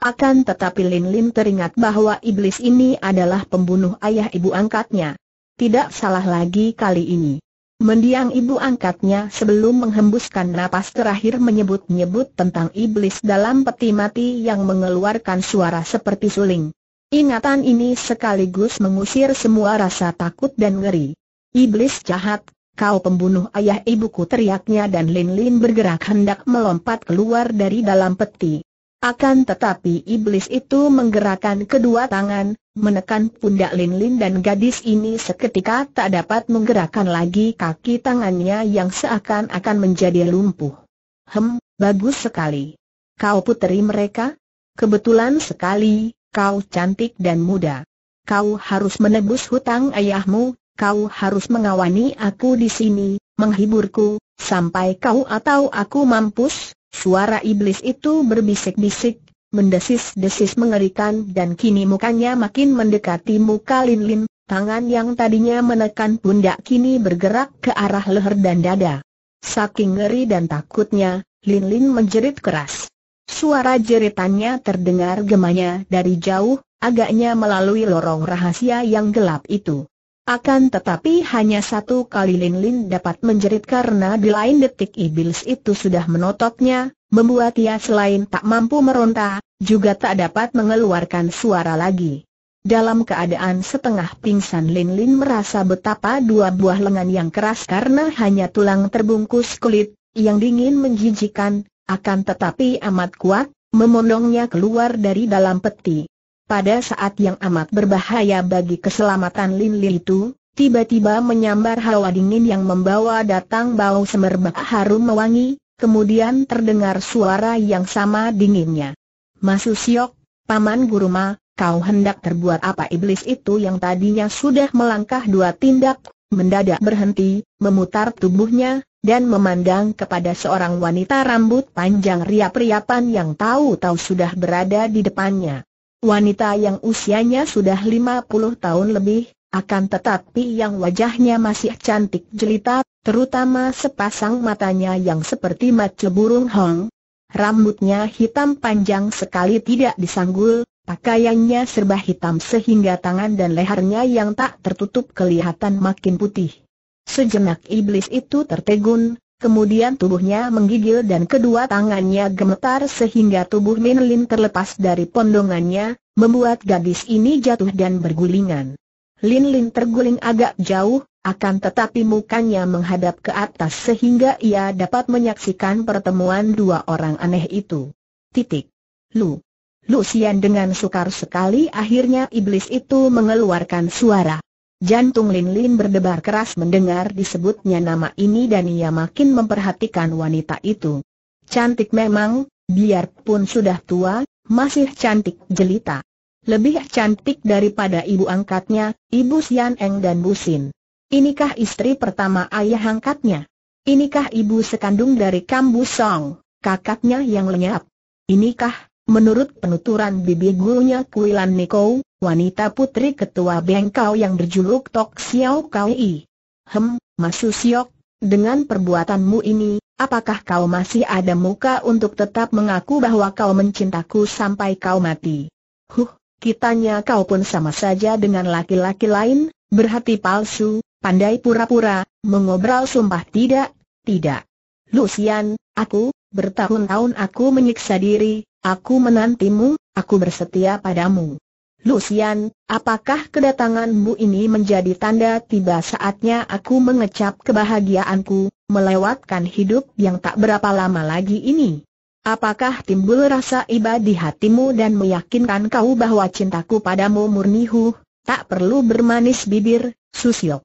Akan tetapi Lin Lin teringat bahwa iblis ini adalah pembunuh ayah ibu angkatnya. Tidak salah lagi kali ini. Mendiang ibu angkatnya sebelum menghembuskan napas terakhir menyebut-nyebut tentang iblis dalam peti mati yang mengeluarkan suara seperti suling. Ingatan ini sekaligus mengusir semua rasa takut dan ngeri. Iblis jahat, kau pembunuh ayah ibuku teriaknya dan Lin Lin bergerak hendak melompat keluar dari dalam peti. Akan tetapi iblis itu menggerakkan kedua tangan, menekan pundak Lin Lin dan gadis ini seketika tak dapat menggerakkan lagi kaki tangannya yang seakan-akan menjadi lumpuh. Hem, bagus sekali. Kau puteri mereka? Kebetulan sekali, kau cantik dan muda. Kau harus menebus hutang ayahmu, kau harus mengawani aku di sini, menghiburku, sampai kau atau aku mampus, Suara iblis itu berbisik-bisik, mendesis-desis mengerikan dan kini mukanya makin mendekati muka Lin Lin, tangan yang tadinya menekan pundak kini bergerak ke arah leher dan dada. Saking ngeri dan takutnya, Lin Lin menjerit keras. Suara jeritannya terdengar gemanya dari jauh, agaknya melalui lorong rahasia yang gelap itu. Akan tetapi hanya satu kali Lin Lin dapat menjerit karena di lain detik iblis itu sudah menototnya, membuat ia selain tak mampu meronta, juga tak dapat mengeluarkan suara lagi. Dalam keadaan setengah pingsan Lin Lin merasa betapa dua buah lengan yang keras karena hanya tulang terbungkus kulit, yang dingin menjijikan, akan tetapi amat kuat, memondongnya keluar dari dalam peti pada saat yang amat berbahaya bagi keselamatan Lin Lin itu, tiba-tiba menyambar hawa dingin yang membawa datang bau semerbak harum mewangi, kemudian terdengar suara yang sama dinginnya. Masu Siok, Paman Guruma, kau hendak terbuat apa iblis itu yang tadinya sudah melangkah dua tindak, mendadak berhenti, memutar tubuhnya, dan memandang kepada seorang wanita rambut panjang riap-riapan yang tahu-tahu sudah berada di depannya. Wanita yang usianya sudah 50 tahun lebih, akan tetapi yang wajahnya masih cantik jelita, terutama sepasang matanya yang seperti mata burung hong. Rambutnya hitam panjang sekali tidak disanggul, pakaiannya serba hitam sehingga tangan dan lehernya yang tak tertutup kelihatan makin putih. Sejenak iblis itu tertegun, Kemudian tubuhnya menggigil dan kedua tangannya gemetar sehingga tubuh Min Lin terlepas dari pondongannya, membuat gadis ini jatuh dan bergulingan. Lin Lin terguling agak jauh, akan tetapi mukanya menghadap ke atas sehingga ia dapat menyaksikan pertemuan dua orang aneh itu. Titik. Lu. Lucian dengan sukar sekali akhirnya iblis itu mengeluarkan suara. Jantung Lin Lin berdebar keras mendengar disebutnya nama ini dan ia makin memperhatikan wanita itu. Cantik memang, biarpun sudah tua, masih cantik jelita. Lebih cantik daripada ibu angkatnya, ibu Sian Eng dan Bu Sin. Inikah istri pertama ayah angkatnya? Inikah ibu sekandung dari Kambu Song, kakaknya yang lenyap? Inikah Menurut penuturan bibi gurunya Kuilan Niko, wanita putri ketua Bengkau yang berjuluk Tok Xiao Kai. Hem, Masu Siok, dengan perbuatanmu ini, apakah kau masih ada muka untuk tetap mengaku bahwa kau mencintaku sampai kau mati? Huh, kitanya kau pun sama saja dengan laki-laki lain, berhati palsu, pandai pura-pura, mengobral sumpah tidak, tidak. Lucian, aku, bertahun-tahun aku menyiksa diri, Aku menantimu, aku bersetia padamu. Lucian, apakah kedatanganmu ini menjadi tanda tiba saatnya aku mengecap kebahagiaanku, melewatkan hidup yang tak berapa lama lagi ini? Apakah timbul rasa iba di hatimu dan meyakinkan kau bahwa cintaku padamu murni huh, tak perlu bermanis bibir, Susio?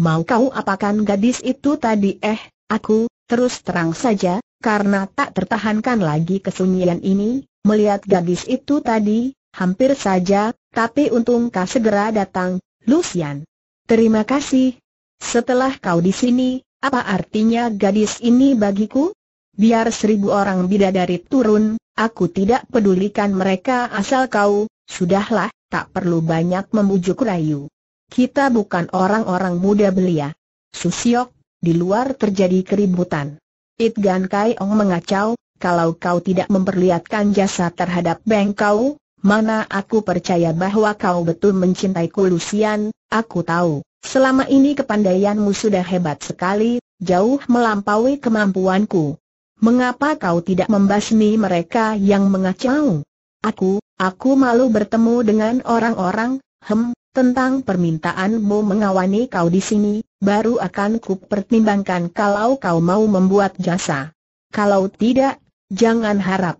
Mau kau apakan gadis itu tadi eh, aku, terus terang saja, karena tak tertahankan lagi kesunyian ini, melihat gadis itu tadi, hampir saja, tapi untung kau segera datang, Lucian. Terima kasih. Setelah kau di sini, apa artinya gadis ini bagiku? Biar seribu orang bidadari turun, aku tidak pedulikan mereka asal kau, sudahlah, tak perlu banyak membujuk rayu. Kita bukan orang-orang muda belia. Susiok, di luar terjadi keributan. It Gan Kai Ong mengacau, kalau kau tidak memperlihatkan jasa terhadap Beng Kau, mana aku percaya bahwa kau betul mencintai Kulusian, aku tahu. Selama ini kepandaianmu sudah hebat sekali, jauh melampaui kemampuanku. Mengapa kau tidak membasmi mereka yang mengacau? Aku, aku malu bertemu dengan orang-orang, hem, tentang permintaanmu mengawani kau di sini, baru akan kupertimbangkan kalau kau mau membuat jasa. Kalau tidak, jangan harap.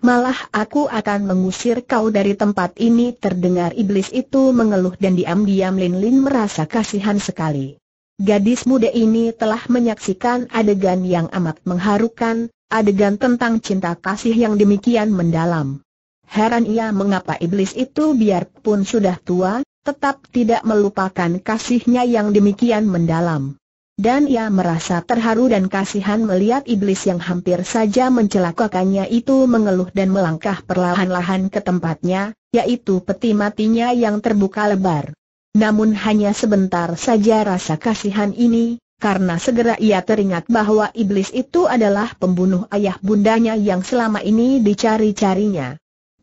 Malah aku akan mengusir kau dari tempat ini terdengar iblis itu mengeluh dan diam-diam Lin Lin merasa kasihan sekali. Gadis muda ini telah menyaksikan adegan yang amat mengharukan, adegan tentang cinta kasih yang demikian mendalam. Heran ia mengapa iblis itu biarpun sudah tua, tetap tidak melupakan kasihnya yang demikian mendalam. Dan ia merasa terharu dan kasihan melihat iblis yang hampir saja mencelakakannya itu mengeluh dan melangkah perlahan-lahan ke tempatnya, yaitu peti matinya yang terbuka lebar. Namun hanya sebentar saja rasa kasihan ini, karena segera ia teringat bahwa iblis itu adalah pembunuh ayah bundanya yang selama ini dicari-carinya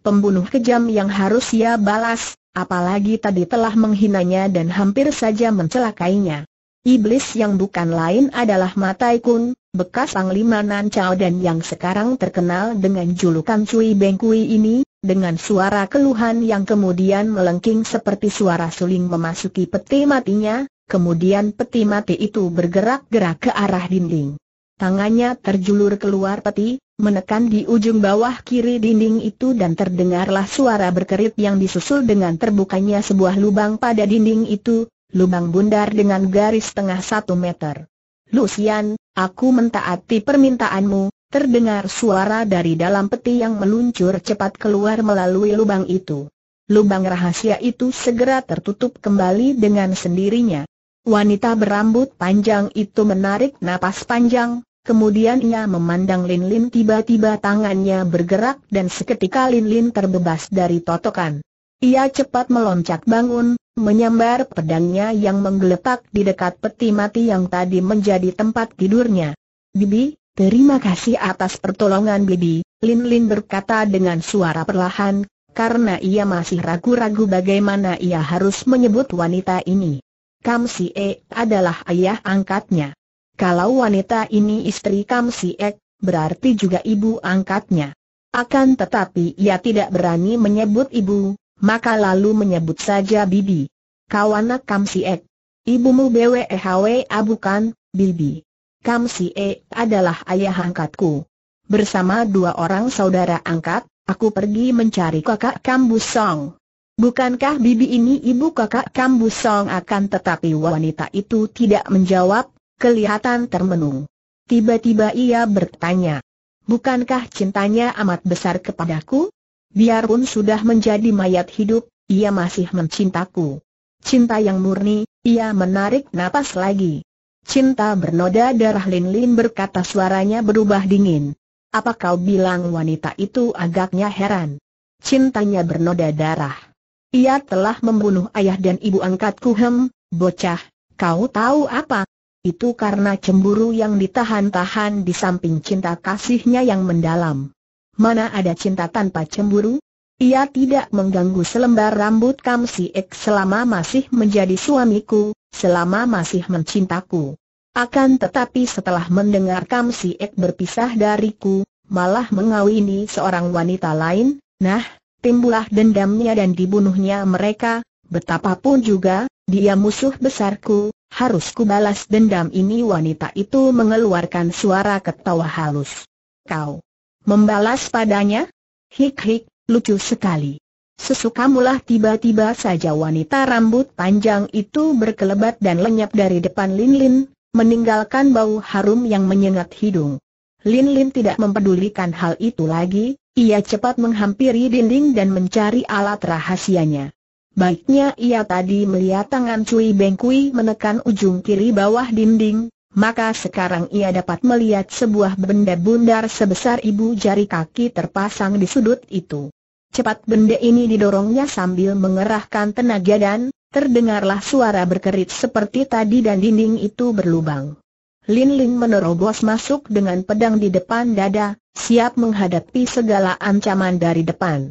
pembunuh kejam yang harus ia balas, apalagi tadi telah menghinanya dan hampir saja mencelakainya. Iblis yang bukan lain adalah Matai Kun, bekas Panglima Nan Chao dan yang sekarang terkenal dengan julukan Cui Beng Kui ini, dengan suara keluhan yang kemudian melengking seperti suara suling memasuki peti matinya, kemudian peti mati itu bergerak-gerak ke arah dinding. Tangannya terjulur keluar peti, menekan di ujung bawah kiri dinding itu dan terdengarlah suara berkerit yang disusul dengan terbukanya sebuah lubang pada dinding itu, lubang bundar dengan garis tengah satu meter. Lucian, aku mentaati permintaanmu, terdengar suara dari dalam peti yang meluncur cepat keluar melalui lubang itu. Lubang rahasia itu segera tertutup kembali dengan sendirinya. Wanita berambut panjang itu menarik napas panjang, Kemudian ia memandang Lin Lin tiba-tiba tangannya bergerak dan seketika Lin Lin terbebas dari totokan. Ia cepat meloncat bangun, menyambar pedangnya yang menggeletak di dekat peti mati yang tadi menjadi tempat tidurnya. Bibi, terima kasih atas pertolongan Bibi, Lin Lin berkata dengan suara perlahan, karena ia masih ragu-ragu bagaimana ia harus menyebut wanita ini. Kam Si E adalah ayah angkatnya. Kalau wanita ini istri Kam Si Ek, berarti juga ibu angkatnya. Akan tetapi ia tidak berani menyebut ibu, maka lalu menyebut saja bibi. Kawana Kam Si Ek, Ibumu BWEHWA ah, bukan, bibi. Kam Si Ek adalah ayah angkatku. Bersama dua orang saudara angkat, aku pergi mencari kakak Kam Busong. Bukankah bibi ini ibu kakak Kam Busong akan tetapi wanita itu tidak menjawab, kelihatan termenung. Tiba-tiba ia bertanya, bukankah cintanya amat besar kepadaku? Biarpun sudah menjadi mayat hidup, ia masih mencintaku. Cinta yang murni, ia menarik napas lagi. Cinta bernoda darah Lin Lin berkata suaranya berubah dingin. Apa kau bilang wanita itu agaknya heran? Cintanya bernoda darah. Ia telah membunuh ayah dan ibu angkatku hem, bocah, kau tahu apa? Itu karena cemburu yang ditahan-tahan di samping cinta kasihnya yang mendalam. Mana ada cinta tanpa cemburu? Ia tidak mengganggu selembar rambut Kam Si Ek selama masih menjadi suamiku, selama masih mencintaku. Akan tetapi setelah mendengar Kam Si Ek berpisah dariku, malah mengawini seorang wanita lain, nah, timbulah dendamnya dan dibunuhnya mereka, betapapun juga, dia musuh besarku, harus kubalas dendam ini wanita itu mengeluarkan suara ketawa halus. Kau membalas padanya? Hik-hik, lucu sekali. Sesukamulah tiba-tiba saja wanita rambut panjang itu berkelebat dan lenyap dari depan Lin-Lin, meninggalkan bau harum yang menyengat hidung. Lin-Lin tidak mempedulikan hal itu lagi, ia cepat menghampiri dinding dan mencari alat rahasianya. Baiknya ia tadi melihat tangan Cui Bengkui menekan ujung kiri bawah dinding, maka sekarang ia dapat melihat sebuah benda bundar sebesar ibu jari kaki terpasang di sudut itu. Cepat benda ini didorongnya sambil mengerahkan tenaga dan, terdengarlah suara berkerit seperti tadi dan dinding itu berlubang. Lin Ling menerobos masuk dengan pedang di depan dada, siap menghadapi segala ancaman dari depan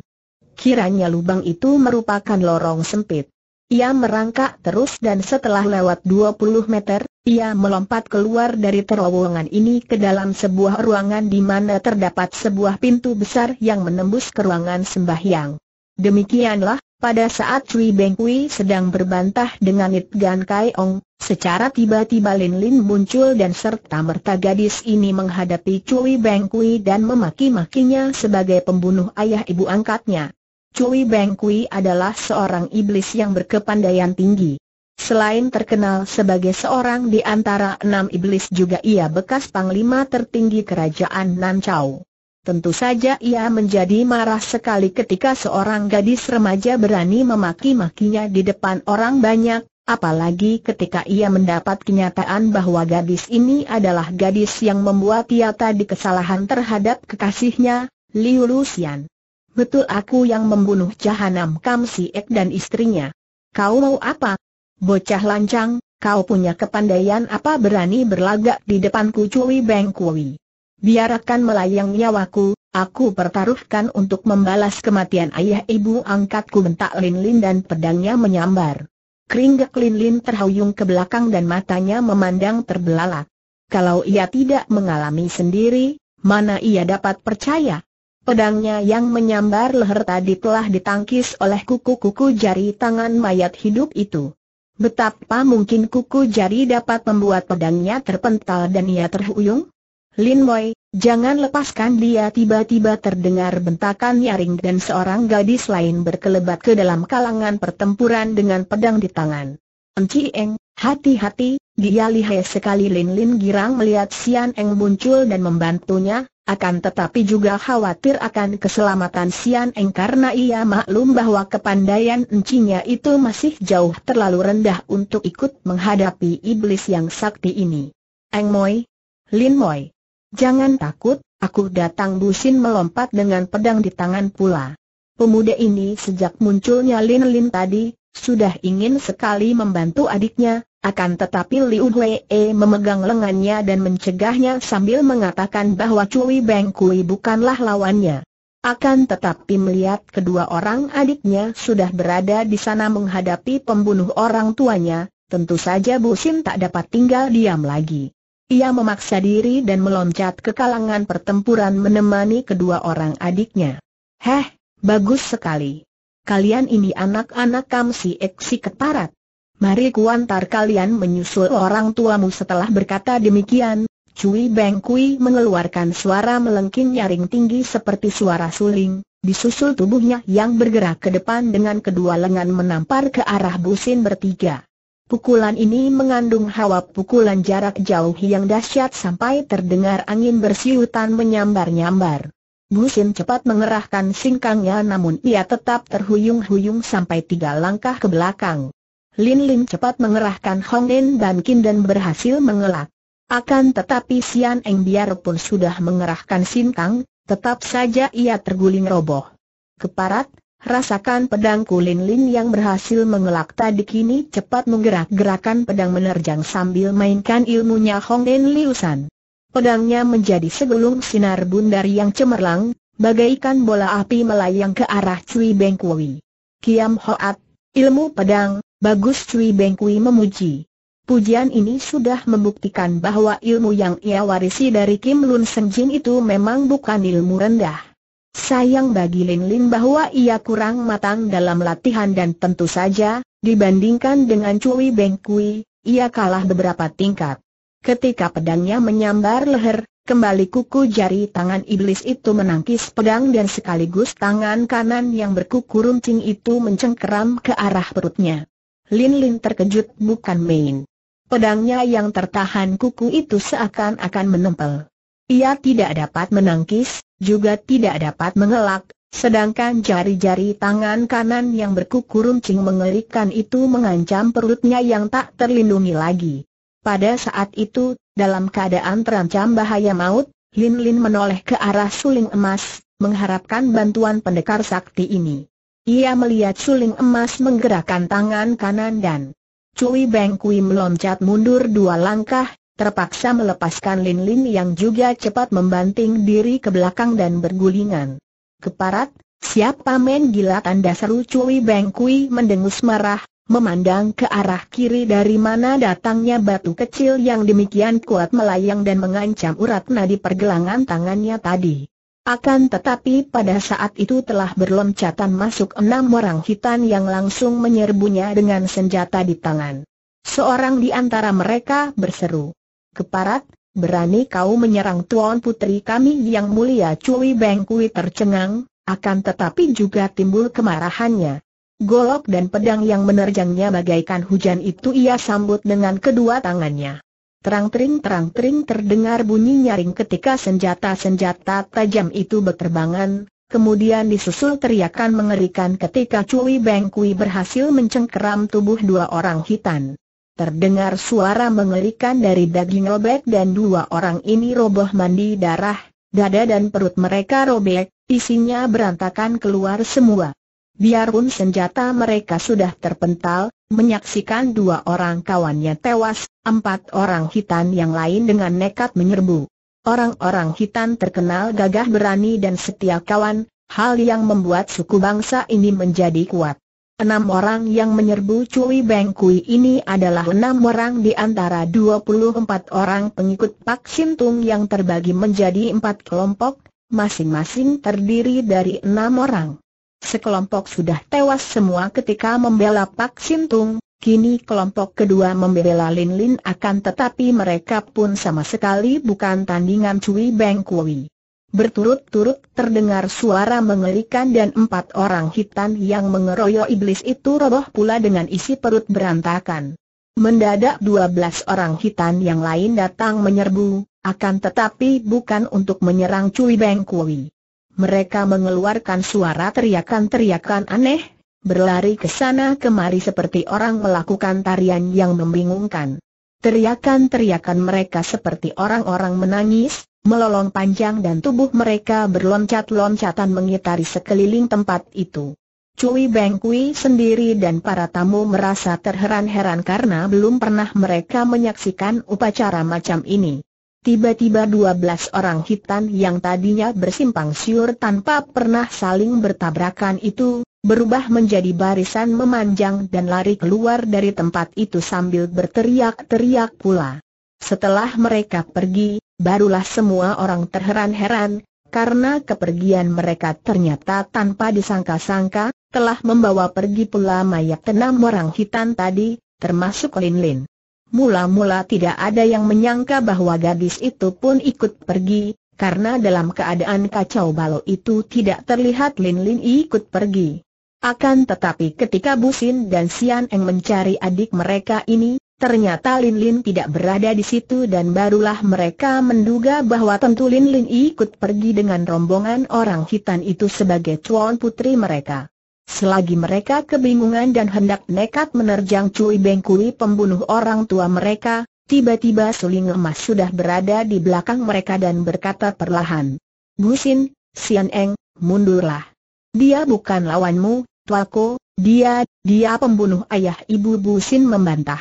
kiranya lubang itu merupakan lorong sempit. Ia merangkak terus dan setelah lewat 20 meter, ia melompat keluar dari terowongan ini ke dalam sebuah ruangan di mana terdapat sebuah pintu besar yang menembus ke ruangan sembahyang. Demikianlah, pada saat Cui Beng sedang berbantah dengan It Gan Kai Ong, secara tiba-tiba Lin Lin muncul dan serta-merta gadis ini menghadapi Cui Beng dan memaki-makinya sebagai pembunuh ayah ibu angkatnya. Cui Beng Kui adalah seorang iblis yang berkepandaian tinggi. Selain terkenal sebagai seorang di antara enam iblis juga ia bekas panglima tertinggi kerajaan Nanchao. Tentu saja ia menjadi marah sekali ketika seorang gadis remaja berani memaki-makinya di depan orang banyak, apalagi ketika ia mendapat kenyataan bahwa gadis ini adalah gadis yang membuat ia tadi kesalahan terhadap kekasihnya, Liu Lucian. Betul aku yang membunuh Jahanam Kam Ek dan istrinya. Kau mau apa? Bocah lancang, kau punya kepandaian apa berani berlagak di depanku Cui Beng Kui. Biarkan melayang nyawaku, aku pertaruhkan untuk membalas kematian ayah ibu angkatku bentak Lin Lin dan pedangnya menyambar. Keringgak Lin Lin terhuyung ke belakang dan matanya memandang terbelalak. Kalau ia tidak mengalami sendiri, mana ia dapat percaya? Pedangnya yang menyambar leher tadi telah ditangkis oleh kuku-kuku jari tangan mayat hidup itu. Betapa mungkin kuku jari dapat membuat pedangnya terpental dan ia terhuyung? Lin Moy, jangan lepaskan dia tiba-tiba terdengar bentakan nyaring dan seorang gadis lain berkelebat ke dalam kalangan pertempuran dengan pedang di tangan. Enci Eng, hati-hati, dia lihai sekali Lin Lin girang melihat Sian Eng muncul dan membantunya, akan tetapi juga khawatir akan keselamatan Sian Eng karena ia maklum bahwa kepandaian encinya itu masih jauh terlalu rendah untuk ikut menghadapi iblis yang sakti ini. Eng Moi, Lin Moi, jangan takut, aku datang Busin melompat dengan pedang di tangan pula. Pemuda ini sejak munculnya Lin Lin tadi, sudah ingin sekali membantu adiknya, akan tetapi Liu Hwee eh, memegang lengannya dan mencegahnya sambil mengatakan bahwa Cui Beng Kui bukanlah lawannya. Akan tetapi melihat kedua orang adiknya sudah berada di sana menghadapi pembunuh orang tuanya, tentu saja Bu Sin tak dapat tinggal diam lagi. Ia memaksa diri dan meloncat ke kalangan pertempuran menemani kedua orang adiknya. Heh, bagus sekali. Kalian ini anak-anak Kamsi Eksi Keparat. Mari kuantar kalian menyusul orang tuamu setelah berkata demikian. Cui Beng Kui mengeluarkan suara melengking nyaring tinggi seperti suara suling, disusul tubuhnya yang bergerak ke depan dengan kedua lengan menampar ke arah busin bertiga. Pukulan ini mengandung hawa pukulan jarak jauh yang dahsyat sampai terdengar angin bersiutan menyambar-nyambar. Busin cepat mengerahkan singkangnya namun ia tetap terhuyung-huyung sampai tiga langkah ke belakang. Lin Lin cepat mengerahkan Hong En dan Kin dan berhasil mengelak. Akan tetapi Sian Eng biarpun sudah mengerahkan Sin Kang, tetap saja ia terguling roboh. Keparat, rasakan pedangku Lin Lin yang berhasil mengelak tadi kini cepat menggerak-gerakan pedang menerjang sambil mainkan ilmunya Hong En Liusan. Pedangnya menjadi segelung sinar bundar yang cemerlang, bagaikan bola api melayang ke arah Cui Beng Kui. Kiam Hoat Ilmu pedang, bagus Cui Beng memuji. Pujian ini sudah membuktikan bahwa ilmu yang ia warisi dari Kim Lun Seng itu memang bukan ilmu rendah. Sayang bagi Lin Lin bahwa ia kurang matang dalam latihan dan tentu saja, dibandingkan dengan Cui Beng ia kalah beberapa tingkat. Ketika pedangnya menyambar leher, Kembali kuku jari tangan iblis itu menangkis pedang dan sekaligus tangan kanan yang berkuku runcing itu mencengkeram ke arah perutnya. Lin Lin terkejut bukan main. Pedangnya yang tertahan kuku itu seakan-akan menempel. Ia tidak dapat menangkis, juga tidak dapat mengelak, sedangkan jari-jari tangan kanan yang berkuku runcing mengerikan itu mengancam perutnya yang tak terlindungi lagi. Pada saat itu, dalam keadaan terancam bahaya maut, Lin Lin menoleh ke arah suling emas, mengharapkan bantuan pendekar sakti ini. Ia melihat suling emas menggerakkan tangan kanan dan Cui Beng Kui meloncat mundur dua langkah, terpaksa melepaskan Lin Lin yang juga cepat membanting diri ke belakang dan bergulingan. Keparat, Siapa men gila tanda seru Cui Beng mendengus marah, memandang ke arah kiri dari mana datangnya batu kecil yang demikian kuat melayang dan mengancam urat nadi pergelangan tangannya tadi. Akan tetapi pada saat itu telah berloncatan masuk enam orang hitam yang langsung menyerbunya dengan senjata di tangan. Seorang di antara mereka berseru. Keparat, berani kau menyerang Tuan Putri kami yang mulia Cui Beng tercengang, akan tetapi juga timbul kemarahannya. Golok dan pedang yang menerjangnya bagaikan hujan itu ia sambut dengan kedua tangannya. Terang-tering terang-tering terdengar bunyi nyaring ketika senjata-senjata tajam itu berterbangan, kemudian disusul teriakan mengerikan ketika Cui Beng Kui berhasil mencengkeram tubuh dua orang hitam. Terdengar suara mengerikan dari daging robek dan dua orang ini roboh mandi darah, dada dan perut mereka robek, Isinya berantakan keluar semua. Biarpun senjata mereka sudah terpental, menyaksikan dua orang kawannya tewas, empat orang hitan yang lain dengan nekat menyerbu. Orang-orang hitan terkenal gagah berani dan setia kawan, hal yang membuat suku bangsa ini menjadi kuat. Enam orang yang menyerbu Cui Beng Kui ini adalah enam orang di antara 24 orang pengikut Pak Sintung yang terbagi menjadi empat kelompok, masing-masing terdiri dari enam orang. Sekelompok sudah tewas semua ketika membela Pak Sintung, kini kelompok kedua membela Lin Lin akan tetapi mereka pun sama sekali bukan tandingan Cui Beng Kui. Berturut-turut terdengar suara mengerikan dan empat orang hitam yang mengeroyok iblis itu roboh pula dengan isi perut berantakan. Mendadak dua belas orang hitam yang lain datang menyerbu, akan tetapi bukan untuk menyerang Cui Beng Kui. Mereka mengeluarkan suara teriakan-teriakan aneh, berlari ke sana kemari seperti orang melakukan tarian yang membingungkan. Teriakan-teriakan mereka seperti orang-orang menangis, melolong panjang dan tubuh mereka berloncat-loncatan mengitari sekeliling tempat itu. Cui Beng Kui sendiri dan para tamu merasa terheran-heran karena belum pernah mereka menyaksikan upacara macam ini. Tiba-tiba dua belas orang hitam yang tadinya bersimpang siur tanpa pernah saling bertabrakan itu, berubah menjadi barisan memanjang dan lari keluar dari tempat itu sambil berteriak-teriak pula. Setelah mereka pergi, barulah semua orang terheran-heran, karena kepergian mereka ternyata tanpa disangka-sangka, telah membawa pergi pula mayat enam orang hitam tadi, termasuk Lin Lin. Mula-mula tidak ada yang menyangka bahwa gadis itu pun ikut pergi, karena dalam keadaan kacau balau itu tidak terlihat Lin Lin ikut pergi. Akan tetapi ketika Busin dan Sian Eng mencari adik mereka ini, ternyata Lin Lin tidak berada di situ dan barulah mereka menduga bahwa tentu Lin Lin ikut pergi dengan rombongan orang hitam itu sebagai tuan putri mereka. Selagi mereka kebingungan dan hendak nekat menerjang Cui Bengkui pembunuh orang tua mereka, tiba-tiba suling emas sudah berada di belakang mereka dan berkata perlahan. Gusin, Sian Eng, mundurlah. Dia bukan lawanmu, Tuako, dia, dia pembunuh ayah ibu Gusin membantah.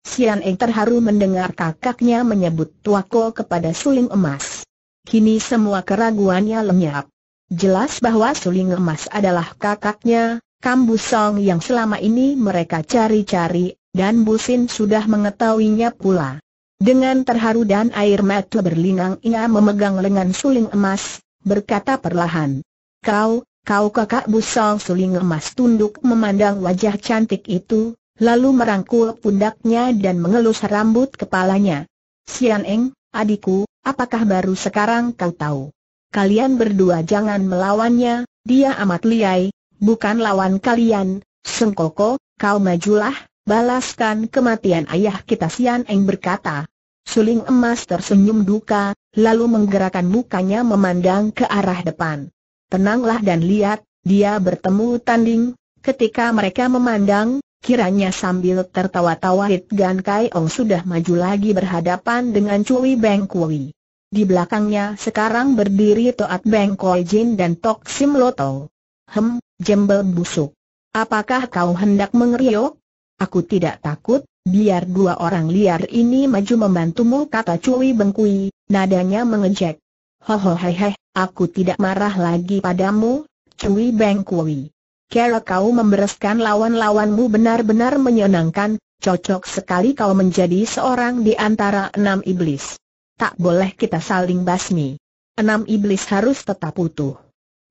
Sian Eng terharu mendengar kakaknya menyebut tuako kepada suling emas. Kini semua keraguannya lenyap. Jelas bahwa Suling Emas adalah kakaknya, Kambusong yang selama ini mereka cari-cari, dan Busin sudah mengetahuinya pula. Dengan terharu dan air mata berlinang ia memegang lengan Suling Emas, berkata perlahan. Kau, kau kakak Busong Suling Emas tunduk memandang wajah cantik itu, lalu merangkul pundaknya dan mengelus rambut kepalanya. Sian Eng, adikku, apakah baru sekarang kau tahu? kalian berdua jangan melawannya, dia amat liai, bukan lawan kalian, Sengkoko, kau majulah, balaskan kematian ayah kita Sian Eng berkata. Suling emas tersenyum duka, lalu menggerakkan mukanya memandang ke arah depan. Tenanglah dan lihat, dia bertemu tanding, ketika mereka memandang, kiranya sambil tertawa-tawa Hit Gan Kai Ong sudah maju lagi berhadapan dengan Cui Beng Kui. Di belakangnya sekarang berdiri Toat Beng Koi Jin dan Tok Sim Loto. Hem, jembel busuk. Apakah kau hendak mengeriok? Aku tidak takut, biar dua orang liar ini maju membantumu kata Cui Bengkui, nadanya mengejek. Hohoheheh, aku tidak marah lagi padamu, Cui Bengkui. Kera kau membereskan lawan-lawanmu benar-benar menyenangkan, cocok sekali kau menjadi seorang di antara enam iblis tak boleh kita saling basmi. Enam iblis harus tetap utuh.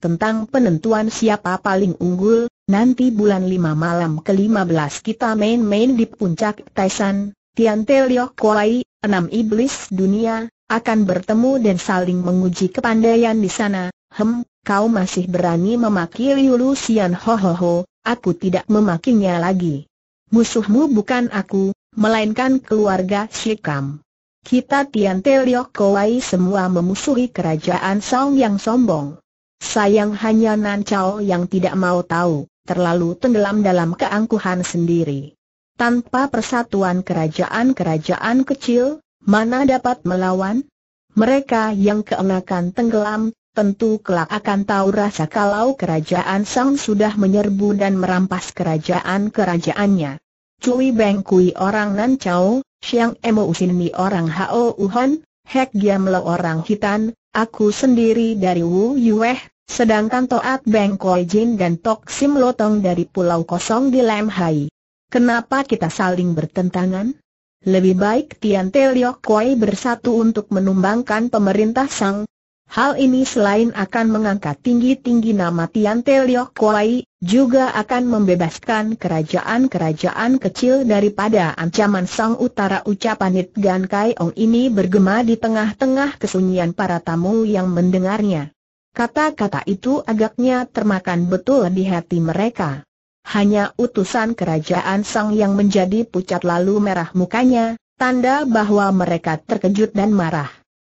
Tentang penentuan siapa paling unggul, nanti bulan lima malam ke belas kita main-main di puncak Taisan, Tian Te Kuai, enam iblis dunia, akan bertemu dan saling menguji kepandaian di sana. Hem, kau masih berani memaki Liu Lucian ho ho ho, aku tidak memakinya lagi. Musuhmu bukan aku, melainkan keluarga Shikam. Kita Tian Te Kowai semua memusuhi kerajaan Song yang sombong. Sayang hanya Nan Chao yang tidak mau tahu, terlalu tenggelam dalam keangkuhan sendiri. Tanpa persatuan kerajaan-kerajaan kecil, mana dapat melawan? Mereka yang keenakan tenggelam, tentu kelak akan tahu rasa kalau kerajaan Song sudah menyerbu dan merampas kerajaan-kerajaannya. Cui Beng Kui orang Nan Chao, Siang Emo Usin Ni orang Hao Uhan, Hek Giam Lo orang Hitan, aku sendiri dari Wu Yueh, sedangkan Toat Beng Koi Jin dan Tok Sim Lotong dari Pulau Kosong di Lam Hai. Kenapa kita saling bertentangan? Lebih baik Tian Te Liok Koi bersatu untuk menumbangkan pemerintah Sang. Hal ini selain akan mengangkat tinggi-tinggi nama Tian Te Liok Koi, juga akan membebaskan kerajaan-kerajaan kecil daripada ancaman Sang Utara ucapan Nit Gan Kai Ong ini bergema di tengah-tengah kesunyian para tamu yang mendengarnya. Kata-kata itu agaknya termakan betul di hati mereka. Hanya utusan kerajaan Sang yang menjadi pucat lalu merah mukanya, tanda bahwa mereka terkejut dan marah.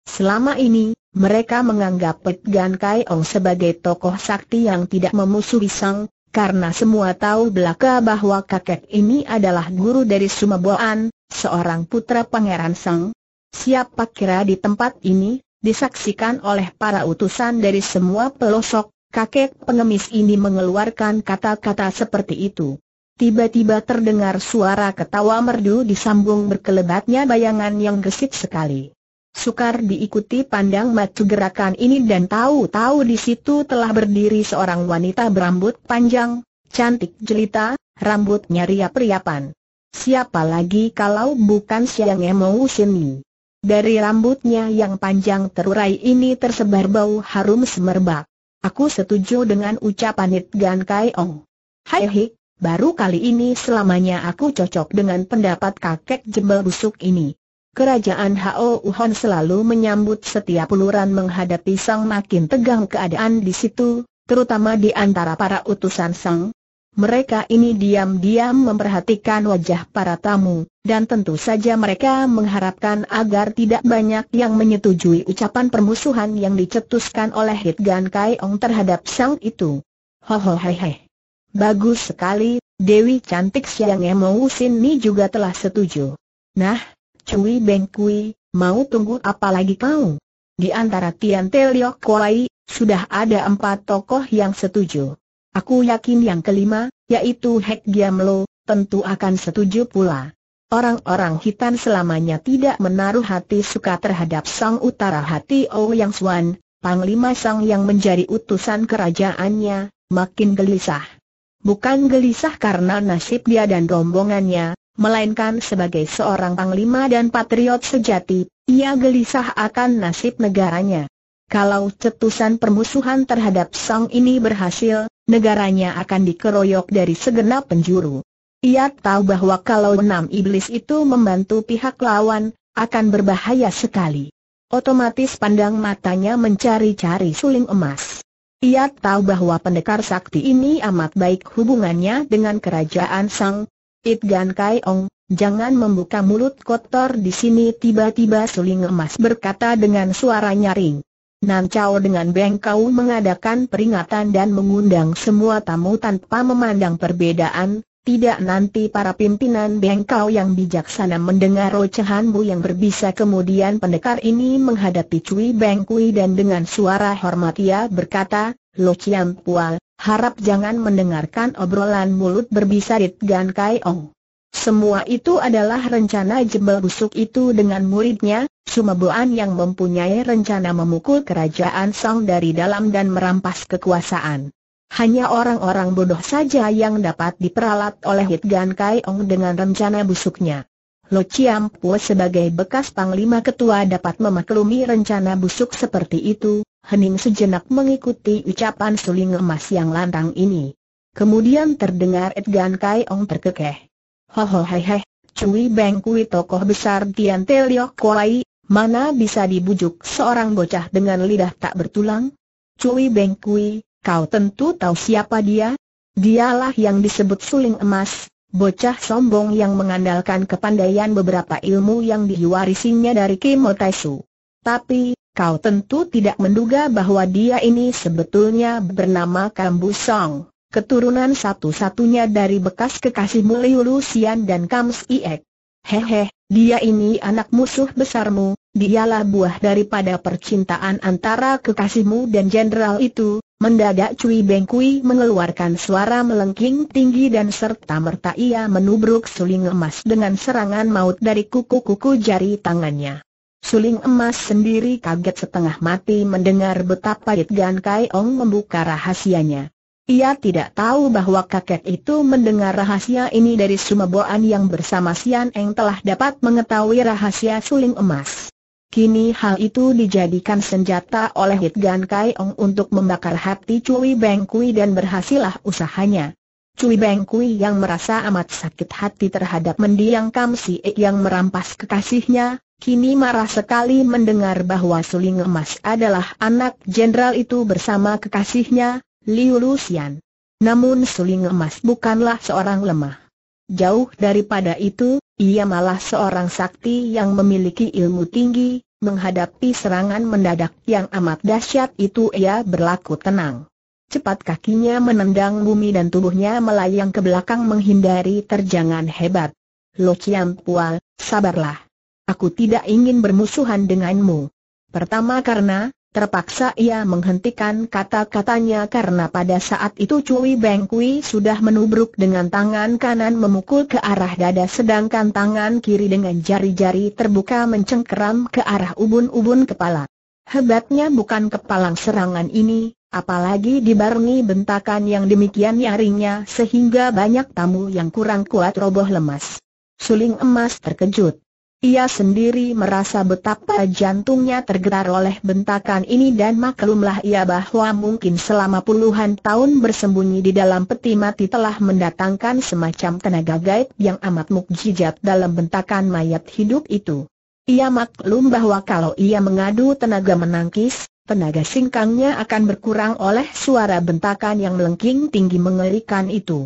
Selama ini, mereka menganggap Pet Gan Kai Ong sebagai tokoh sakti yang tidak memusuhi Sang, karena semua tahu belaka bahwa kakek ini adalah guru dari Sumeboan, seorang putra Pangeran Sang. Siapa kira di tempat ini, disaksikan oleh para utusan dari semua pelosok, kakek pengemis ini mengeluarkan kata-kata seperti itu. Tiba-tiba terdengar suara ketawa merdu disambung berkelebatnya bayangan yang gesit sekali. Sukar diikuti pandang matu gerakan ini dan tahu-tahu di situ telah berdiri seorang wanita berambut panjang, cantik jelita, rambutnya riap-riapan. Siapa lagi kalau bukan Siang emu Sini? Dari rambutnya yang panjang terurai ini tersebar bau harum semerbak. Aku setuju dengan ucapan It Gan Kai Ong. Hai hik, baru kali ini selamanya aku cocok dengan pendapat kakek jembal busuk ini. Kerajaan Hao Uhon selalu menyambut setiap uluran menghadapi Sang makin tegang keadaan di situ, terutama di antara para utusan Sang. Mereka ini diam-diam memperhatikan wajah para tamu, dan tentu saja mereka mengharapkan agar tidak banyak yang menyetujui ucapan permusuhan yang dicetuskan oleh Hit Gan Kai Ong terhadap Sang itu. Hohohehe. Bagus sekali, Dewi cantik Siang emosin ini juga telah setuju. Nah, Cui Beng Kui, mau tunggu apa lagi kau? Di antara Tian Te Liok Kuai, sudah ada empat tokoh yang setuju. Aku yakin yang kelima, yaitu Hek Giam Lo, tentu akan setuju pula. Orang-orang hitam selamanya tidak menaruh hati suka terhadap Sang Utara Hati Ou oh Yang Suan, Panglima Sang yang menjadi utusan kerajaannya, makin gelisah. Bukan gelisah karena nasib dia dan rombongannya, melainkan sebagai seorang panglima dan patriot sejati, ia gelisah akan nasib negaranya. Kalau cetusan permusuhan terhadap Song ini berhasil, negaranya akan dikeroyok dari segenap penjuru. Ia tahu bahwa kalau enam iblis itu membantu pihak lawan, akan berbahaya sekali. Otomatis pandang matanya mencari-cari suling emas. Ia tahu bahwa pendekar sakti ini amat baik hubungannya dengan kerajaan Sang, It Gan Kai Ong, jangan membuka mulut kotor di sini tiba-tiba suling emas berkata dengan suara nyaring. Nan Chao dengan Beng Kau mengadakan peringatan dan mengundang semua tamu tanpa memandang perbedaan, tidak nanti para pimpinan Bengkau yang bijaksana mendengar ocehan yang berbisa kemudian pendekar ini menghadapi Cui Bengkui dan dengan suara hormat ia berkata, Lo Chiam Pual, harap jangan mendengarkan obrolan mulut berbisa Rit Gan Kai Ong. Semua itu adalah rencana jebel busuk itu dengan muridnya, Sumabuan yang mempunyai rencana memukul kerajaan Song dari dalam dan merampas kekuasaan. Hanya orang-orang bodoh saja yang dapat diperalat oleh Hit Gan Kai Ong dengan rencana busuknya. Lo Chiam Pue sebagai bekas panglima ketua dapat memaklumi rencana busuk seperti itu, hening sejenak mengikuti ucapan suling emas yang lantang ini. Kemudian terdengar Gan Kai Ong terkekeh. Hoho hei hei, Cui Beng Kui tokoh besar Tian Te Liok Kuai, mana bisa dibujuk seorang bocah dengan lidah tak bertulang? Cui Beng Kui, Kau tentu tahu siapa dia? Dialah yang disebut suling emas, bocah sombong yang mengandalkan kepandaian beberapa ilmu yang diwarisinya dari Kimo Tapi, kau tentu tidak menduga bahwa dia ini sebetulnya bernama Kambu Song, keturunan satu-satunya dari bekas kekasihmu Liu Lusian dan Kams Iek. Hehe, dia ini anak musuh besarmu, dialah buah daripada percintaan antara kekasihmu dan jenderal itu, Mendadak Cui Bengkui mengeluarkan suara melengking tinggi dan serta merta ia menubruk suling emas dengan serangan maut dari kuku-kuku jari tangannya. Suling emas sendiri kaget setengah mati mendengar betapa It Gan Kai Ong membuka rahasianya. Ia tidak tahu bahwa kakek itu mendengar rahasia ini dari Sumeboan yang bersama Sian Eng telah dapat mengetahui rahasia suling emas. Kini hal itu dijadikan senjata oleh Hit Gan Kai Ong untuk membakar hati Cui Beng Kui dan berhasilah usahanya. Cui Beng Kui yang merasa amat sakit hati terhadap mendiang Kam Si e yang merampas kekasihnya, kini marah sekali mendengar bahwa Suling Emas adalah anak jenderal itu bersama kekasihnya, Liu Luxian. Namun Suling Emas bukanlah seorang lemah. Jauh daripada itu, ia malah seorang sakti yang memiliki ilmu tinggi, menghadapi serangan mendadak yang amat dahsyat itu ia berlaku tenang. Cepat kakinya menendang bumi dan tubuhnya melayang ke belakang menghindari terjangan hebat. Lo Chiam Pual, sabarlah. Aku tidak ingin bermusuhan denganmu. Pertama karena, Terpaksa ia menghentikan kata-katanya karena pada saat itu Cui Beng Kui sudah menubruk dengan tangan kanan memukul ke arah dada sedangkan tangan kiri dengan jari-jari terbuka mencengkeram ke arah ubun-ubun kepala. Hebatnya bukan kepalang serangan ini, apalagi dibarengi bentakan yang demikian nyaringnya sehingga banyak tamu yang kurang kuat roboh lemas. Suling emas terkejut. Ia sendiri merasa betapa jantungnya tergetar oleh bentakan ini dan maklumlah ia bahwa mungkin selama puluhan tahun bersembunyi di dalam peti mati telah mendatangkan semacam tenaga gaib yang amat mukjizat dalam bentakan mayat hidup itu. Ia maklum bahwa kalau ia mengadu tenaga menangkis, tenaga singkangnya akan berkurang oleh suara bentakan yang melengking tinggi mengerikan itu.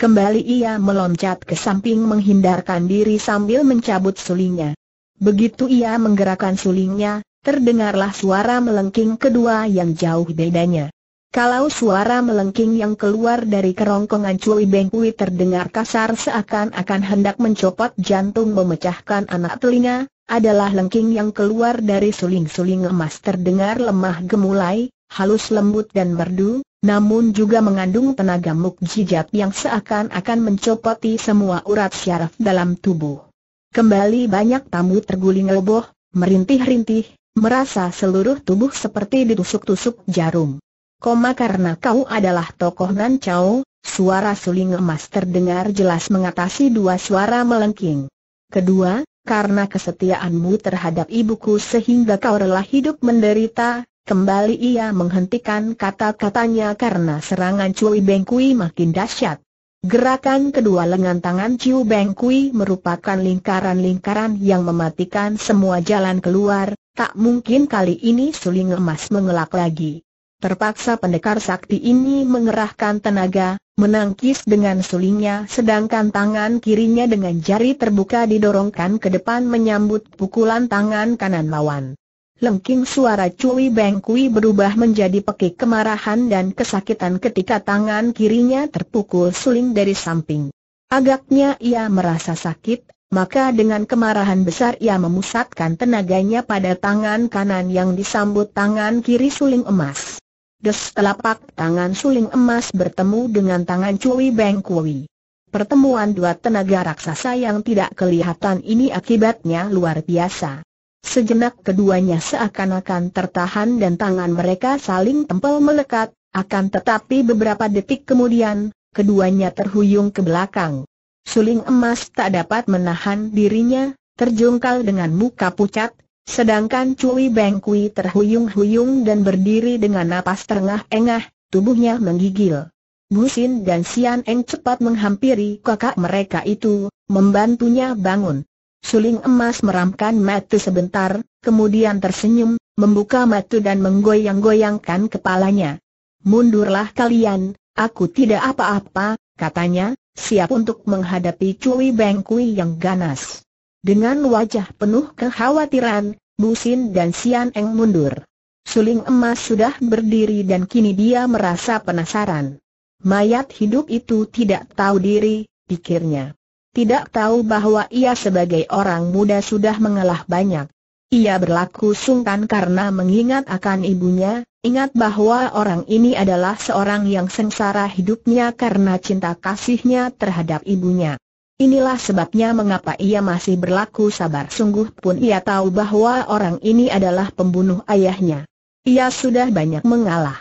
Kembali ia meloncat ke samping menghindarkan diri sambil mencabut sulingnya. Begitu ia menggerakkan sulingnya, terdengarlah suara melengking kedua yang jauh bedanya. Kalau suara melengking yang keluar dari kerongkongan Cui Beng terdengar kasar seakan-akan hendak mencopot jantung memecahkan anak telinga, adalah lengking yang keluar dari suling-suling emas terdengar lemah gemulai, halus lembut dan merdu, namun juga mengandung tenaga mukjizat yang seakan-akan mencopoti semua urat syaraf dalam tubuh. Kembali banyak tamu terguling leboh, merintih-rintih, merasa seluruh tubuh seperti ditusuk-tusuk jarum. Koma karena kau adalah tokoh Nan Chao, suara suling emas terdengar jelas mengatasi dua suara melengking. Kedua, karena kesetiaanmu terhadap ibuku sehingga kau rela hidup menderita, Kembali ia menghentikan kata-katanya karena serangan Cui Beng Kui makin dahsyat. Gerakan kedua lengan tangan Cui Beng Kui merupakan lingkaran-lingkaran yang mematikan semua jalan keluar, tak mungkin kali ini suling emas mengelak lagi. Terpaksa pendekar sakti ini mengerahkan tenaga, menangkis dengan sulingnya sedangkan tangan kirinya dengan jari terbuka didorongkan ke depan menyambut pukulan tangan kanan lawan. Lengking suara Cui Beng Kui berubah menjadi pekik kemarahan dan kesakitan ketika tangan kirinya terpukul suling dari samping. Agaknya ia merasa sakit, maka dengan kemarahan besar ia memusatkan tenaganya pada tangan kanan yang disambut tangan kiri suling emas. Des telapak tangan suling emas bertemu dengan tangan Cui Beng Kui. Pertemuan dua tenaga raksasa yang tidak kelihatan ini akibatnya luar biasa. Sejenak keduanya seakan-akan tertahan dan tangan mereka saling tempel melekat, akan tetapi beberapa detik kemudian, keduanya terhuyung ke belakang. Suling emas tak dapat menahan dirinya, terjungkal dengan muka pucat, sedangkan Cui Beng Kui terhuyung-huyung dan berdiri dengan napas terengah-engah, tubuhnya menggigil. Busin dan Sian Eng cepat menghampiri kakak mereka itu, membantunya bangun. Suling emas meramkan mata sebentar, kemudian tersenyum, membuka mata dan menggoyang-goyangkan kepalanya. Mundurlah kalian, aku tidak apa-apa, katanya, siap untuk menghadapi Cui Beng Kui yang ganas. Dengan wajah penuh kekhawatiran, Busin dan Sian Eng mundur. Suling emas sudah berdiri dan kini dia merasa penasaran. Mayat hidup itu tidak tahu diri, pikirnya tidak tahu bahwa ia sebagai orang muda sudah mengalah banyak. Ia berlaku sungkan karena mengingat akan ibunya, ingat bahwa orang ini adalah seorang yang sengsara hidupnya karena cinta kasihnya terhadap ibunya. Inilah sebabnya mengapa ia masih berlaku sabar sungguh pun ia tahu bahwa orang ini adalah pembunuh ayahnya. Ia sudah banyak mengalah.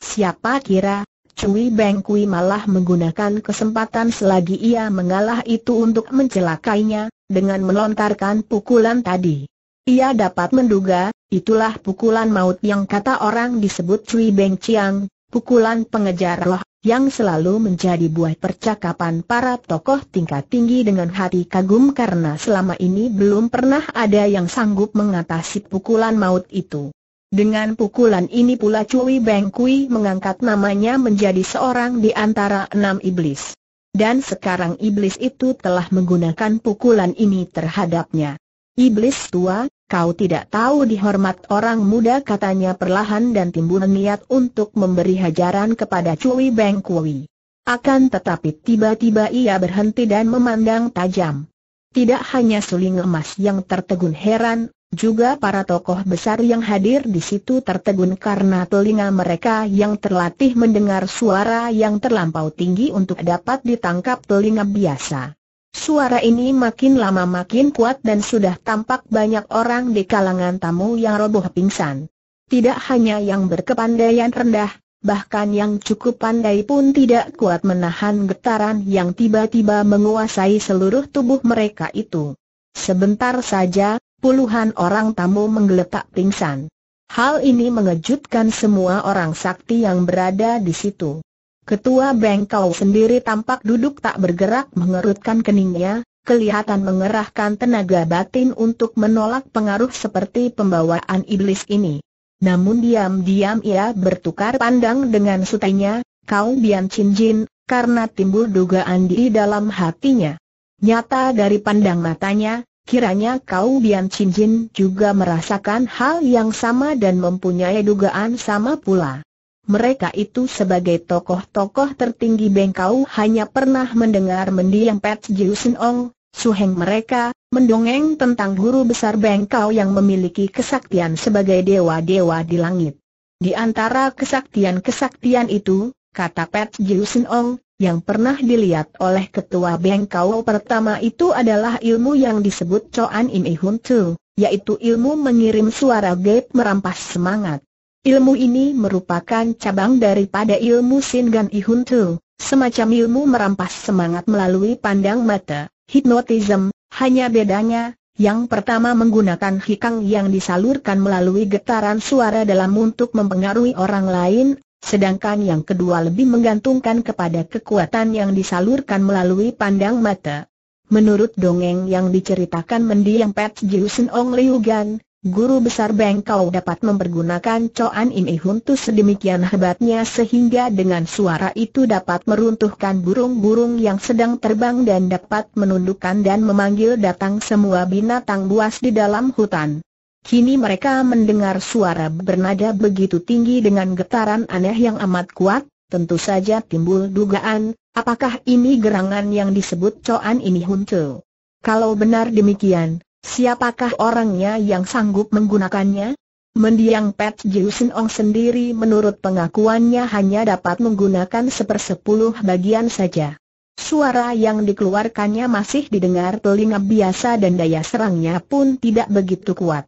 Siapa kira, Cui Beng Kui malah menggunakan kesempatan selagi ia mengalah itu untuk mencelakainya, dengan melontarkan pukulan tadi. Ia dapat menduga, itulah pukulan maut yang kata orang disebut Cui Beng Chiang, pukulan pengejar roh, yang selalu menjadi buah percakapan para tokoh tingkat tinggi dengan hati kagum karena selama ini belum pernah ada yang sanggup mengatasi pukulan maut itu. Dengan pukulan ini pula Cui Beng Kui mengangkat namanya menjadi seorang di antara enam iblis. Dan sekarang iblis itu telah menggunakan pukulan ini terhadapnya. Iblis tua, kau tidak tahu dihormat orang muda katanya perlahan dan timbul niat untuk memberi hajaran kepada Cui Beng Kui. Akan tetapi tiba-tiba ia berhenti dan memandang tajam. Tidak hanya suling emas yang tertegun heran, juga para tokoh besar yang hadir di situ tertegun karena telinga mereka yang terlatih mendengar suara yang terlampau tinggi untuk dapat ditangkap telinga biasa. Suara ini makin lama makin kuat dan sudah tampak banyak orang di kalangan tamu yang roboh pingsan. Tidak hanya yang berkepandaian rendah, bahkan yang cukup pandai pun tidak kuat menahan getaran yang tiba-tiba menguasai seluruh tubuh mereka itu. Sebentar saja, puluhan orang tamu menggeletak pingsan. Hal ini mengejutkan semua orang sakti yang berada di situ. Ketua Bengkau sendiri tampak duduk tak bergerak mengerutkan keningnya, kelihatan mengerahkan tenaga batin untuk menolak pengaruh seperti pembawaan iblis ini. Namun diam-diam ia bertukar pandang dengan sutainya, kau Bian Chin Jin, karena timbul dugaan di dalam hatinya. Nyata dari pandang matanya, Kiranya kau Bian Chin Jin juga merasakan hal yang sama dan mempunyai dugaan sama pula. Mereka itu sebagai tokoh-tokoh tertinggi Bengkau hanya pernah mendengar mendiang Pat Jiu Sin Ong, suheng mereka, mendongeng tentang guru besar Bengkau yang memiliki kesaktian sebagai dewa-dewa di langit. Di antara kesaktian-kesaktian itu, kata Pat Jiu Sin Ong, yang pernah dilihat oleh ketua bengkau pertama itu adalah ilmu yang disebut Choan Imi Hun Tu, yaitu ilmu mengirim suara gaib merampas semangat. Ilmu ini merupakan cabang daripada ilmu Singan Ihun Tu, semacam ilmu merampas semangat melalui pandang mata, hipnotism, hanya bedanya, yang pertama menggunakan hikang yang disalurkan melalui getaran suara dalam untuk mempengaruhi orang lain, sedangkan yang kedua lebih menggantungkan kepada kekuatan yang disalurkan melalui pandang mata. Menurut dongeng yang diceritakan mendiang Pat Jiusen Ong Liu Gan, Guru besar Bengkau dapat mempergunakan Coan Im Huntu sedemikian hebatnya sehingga dengan suara itu dapat meruntuhkan burung-burung yang sedang terbang dan dapat menundukkan dan memanggil datang semua binatang buas di dalam hutan. Kini mereka mendengar suara bernada begitu tinggi dengan getaran aneh yang amat kuat, tentu saja timbul dugaan, apakah ini gerangan yang disebut Coan ini Huncu? Kalau benar demikian, siapakah orangnya yang sanggup menggunakannya? Mendiang Pat Jiusin Ong sendiri menurut pengakuannya hanya dapat menggunakan sepersepuluh bagian saja. Suara yang dikeluarkannya masih didengar telinga biasa dan daya serangnya pun tidak begitu kuat.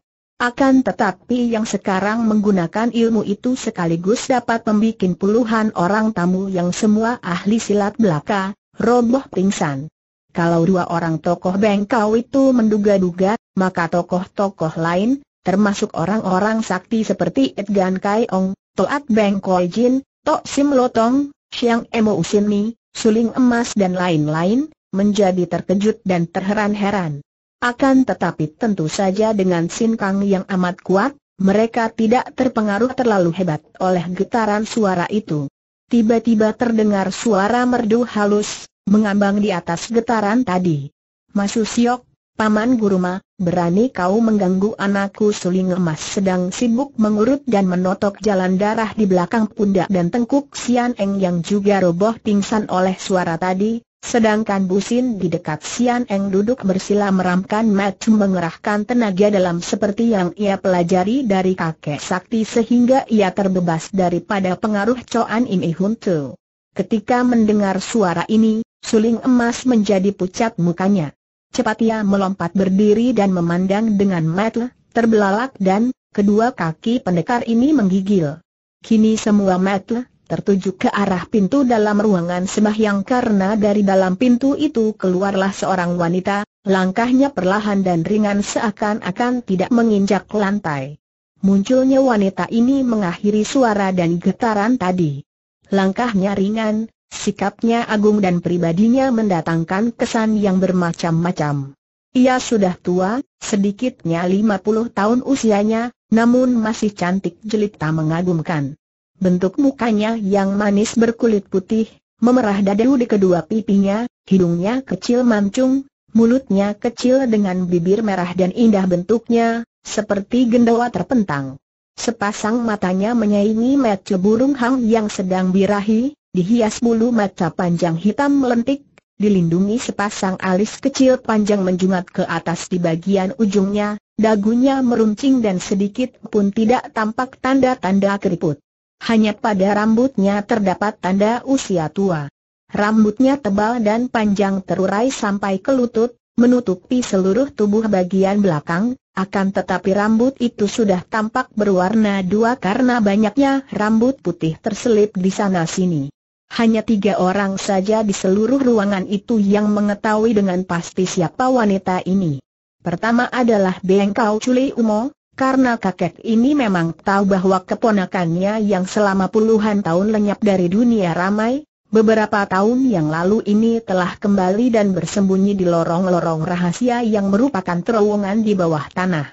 Akan tetapi yang sekarang menggunakan ilmu itu sekaligus dapat membuat puluhan orang tamu yang semua ahli silat belaka, roboh pingsan. Kalau dua orang tokoh bengkau itu menduga-duga, maka tokoh-tokoh lain, termasuk orang-orang sakti seperti Edgan Kai Ong, Toat Beng Koi Jin, Tok Sim Lotong, Siang Emo Usin Mi, Suling Emas dan lain-lain, menjadi terkejut dan terheran-heran. Akan tetapi tentu saja dengan Sin Kang yang amat kuat, mereka tidak terpengaruh terlalu hebat oleh getaran suara itu. Tiba-tiba terdengar suara merdu halus, mengambang di atas getaran tadi. Masu Siok, Paman Guruma, berani kau mengganggu anakku suling emas sedang sibuk mengurut dan menotok jalan darah di belakang pundak dan tengkuk Sian Eng yang juga roboh pingsan oleh suara tadi, Sedangkan Busin di dekat Sian Eng duduk bersila meramkan mata mengerahkan tenaga dalam seperti yang ia pelajari dari kakek sakti sehingga ia terbebas daripada pengaruh Coan Im Hun Tu. Ketika mendengar suara ini, suling emas menjadi pucat mukanya. Cepat ia melompat berdiri dan memandang dengan mata terbelalak dan kedua kaki pendekar ini menggigil. Kini semua mata tertuju ke arah pintu dalam ruangan sembahyang karena dari dalam pintu itu keluarlah seorang wanita, langkahnya perlahan dan ringan seakan-akan tidak menginjak lantai. Munculnya wanita ini mengakhiri suara dan getaran tadi. Langkahnya ringan, sikapnya agung dan pribadinya mendatangkan kesan yang bermacam-macam. Ia sudah tua, sedikitnya 50 tahun usianya, namun masih cantik jelita mengagumkan. Bentuk mukanya yang manis berkulit putih, memerah dadu di kedua pipinya, hidungnya kecil mancung, mulutnya kecil dengan bibir merah dan indah bentuknya, seperti gendawa terpentang. Sepasang matanya menyaingi mata burung hang yang sedang birahi, dihias bulu mata panjang hitam melentik, dilindungi sepasang alis kecil panjang menjungat ke atas di bagian ujungnya, dagunya meruncing dan sedikit pun tidak tampak tanda-tanda keriput. Hanya pada rambutnya terdapat tanda usia tua. Rambutnya tebal dan panjang terurai sampai ke lutut, menutupi seluruh tubuh bagian belakang, akan tetapi rambut itu sudah tampak berwarna dua karena banyaknya rambut putih terselip di sana-sini. Hanya tiga orang saja di seluruh ruangan itu yang mengetahui dengan pasti siapa wanita ini. Pertama adalah Beng Kau Chuli Umo, karena kakek ini memang tahu bahwa keponakannya yang selama puluhan tahun lenyap dari dunia ramai, beberapa tahun yang lalu ini telah kembali dan bersembunyi di lorong-lorong rahasia yang merupakan terowongan di bawah tanah.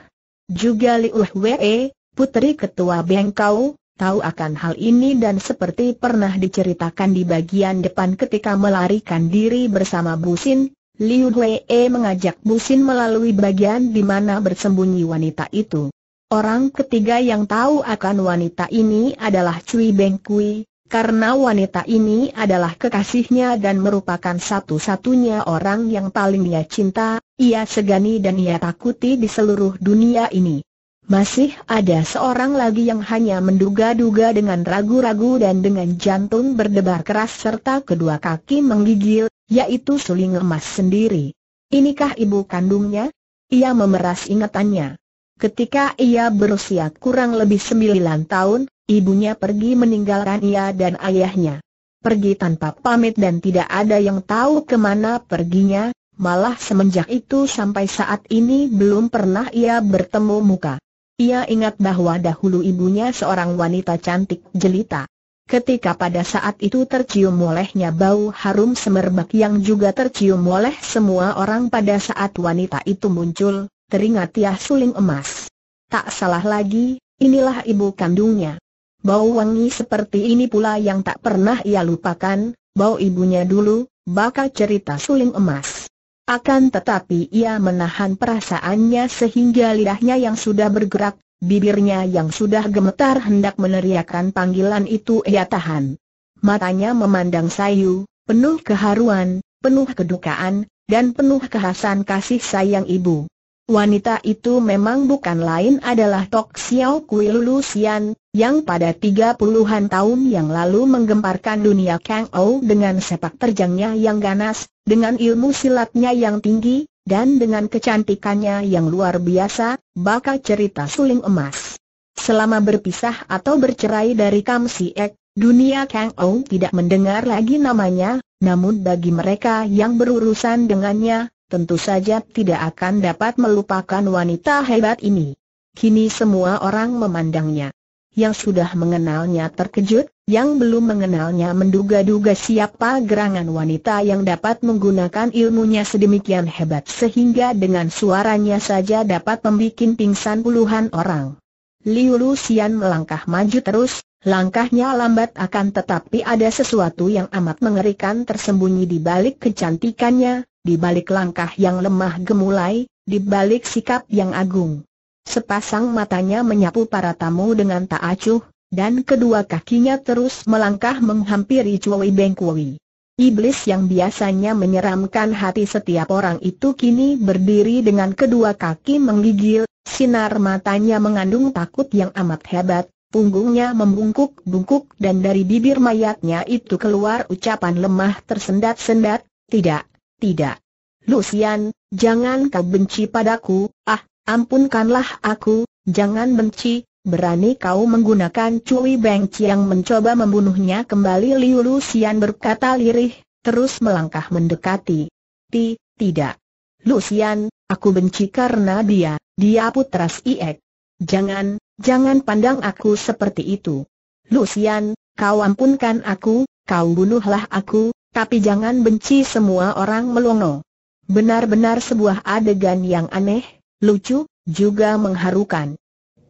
Juga Liu Hwe, putri ketua Bengkau, tahu akan hal ini dan seperti pernah diceritakan di bagian depan ketika melarikan diri bersama Busin, Liu Wei e mengajak Busin melalui bagian di mana bersembunyi wanita itu. Orang ketiga yang tahu akan wanita ini adalah Cui Beng Kui, karena wanita ini adalah kekasihnya dan merupakan satu-satunya orang yang paling ia cinta, ia segani dan ia takuti di seluruh dunia ini. Masih ada seorang lagi yang hanya menduga-duga dengan ragu-ragu dan dengan jantung berdebar keras serta kedua kaki menggigil, yaitu suling emas sendiri. Inikah ibu kandungnya? Ia memeras ingatannya. Ketika ia berusia kurang lebih sembilan tahun, ibunya pergi meninggalkan ia dan ayahnya. Pergi tanpa pamit dan tidak ada yang tahu kemana perginya, malah semenjak itu sampai saat ini belum pernah ia bertemu muka. Ia ingat bahwa dahulu ibunya seorang wanita cantik jelita. Ketika pada saat itu tercium olehnya bau harum semerbak yang juga tercium oleh semua orang pada saat wanita itu muncul, teringat ia Suling emas. Tak salah lagi, inilah ibu kandungnya. Bau wangi seperti ini pula yang tak pernah ia lupakan, bau ibunya dulu, bakal cerita Suling emas. Akan tetapi ia menahan perasaannya sehingga lidahnya yang sudah bergerak Bibirnya yang sudah gemetar hendak meneriakkan panggilan itu ia tahan. Matanya memandang Sayu, penuh keharuan, penuh kedukaan, dan penuh kehasan kasih sayang ibu. Wanita itu memang bukan lain adalah Tok Xiao Kui Xian, yang pada tiga puluhan tahun yang lalu menggemparkan dunia Kang Ou dengan sepak terjangnya yang ganas, dengan ilmu silatnya yang tinggi, dan dengan kecantikannya yang luar biasa, bakal cerita suling emas. Selama berpisah atau bercerai dari Kam Ek, dunia Kang Ong tidak mendengar lagi namanya, namun bagi mereka yang berurusan dengannya, tentu saja tidak akan dapat melupakan wanita hebat ini. Kini semua orang memandangnya. Yang sudah mengenalnya terkejut, yang belum mengenalnya menduga-duga siapa gerangan wanita yang dapat menggunakan ilmunya sedemikian hebat sehingga dengan suaranya saja dapat membuat pingsan puluhan orang. Liu Lucian melangkah maju terus, langkahnya lambat akan tetapi ada sesuatu yang amat mengerikan tersembunyi di balik kecantikannya, di balik langkah yang lemah gemulai, di balik sikap yang agung. Sepasang matanya menyapu para tamu dengan tak acuh, dan kedua kakinya terus melangkah menghampiri Chui Beng Kui. Iblis yang biasanya menyeramkan hati setiap orang itu kini berdiri dengan kedua kaki menggigil, sinar matanya mengandung takut yang amat hebat, punggungnya membungkuk-bungkuk dan dari bibir mayatnya itu keluar ucapan lemah tersendat-sendat, tidak, tidak. Lucian, jangan kau benci padaku, ah, ampunkanlah aku, jangan benci, Berani kau menggunakan Cui Beng Chiang mencoba membunuhnya kembali Liu Lucian berkata lirih, terus melangkah mendekati. Ti, tidak. Lucian, aku benci karena dia, dia putra Siek. Jangan, jangan pandang aku seperti itu. Lucian, kau ampunkan aku, kau bunuhlah aku, tapi jangan benci semua orang melongo. Benar-benar sebuah adegan yang aneh, lucu, juga mengharukan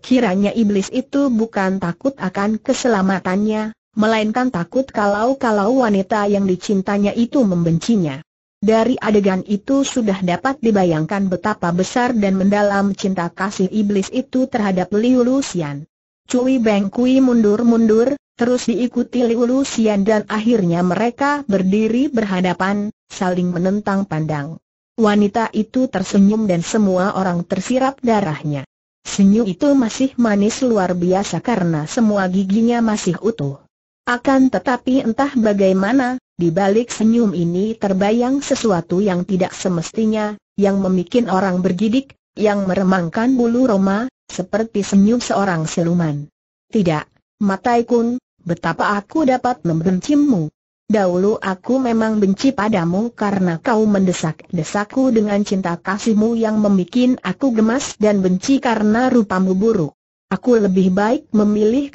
kiranya iblis itu bukan takut akan keselamatannya, melainkan takut kalau-kalau wanita yang dicintanya itu membencinya. Dari adegan itu sudah dapat dibayangkan betapa besar dan mendalam cinta kasih iblis itu terhadap Liu Lucian. Cui Beng Kui mundur-mundur, terus diikuti Liu Lucian dan akhirnya mereka berdiri berhadapan, saling menentang pandang. Wanita itu tersenyum dan semua orang tersirap darahnya. Senyum itu masih manis luar biasa karena semua giginya masih utuh. Akan tetapi entah bagaimana, di balik senyum ini terbayang sesuatu yang tidak semestinya, yang memikin orang bergidik, yang meremangkan bulu roma, seperti senyum seorang siluman. Tidak, Mataikun, betapa aku dapat membencimu. Dahulu aku memang benci padamu karena kau mendesak-desakku dengan cinta kasihmu yang membuat aku gemas dan benci karena rupamu buruk. Aku lebih baik memilih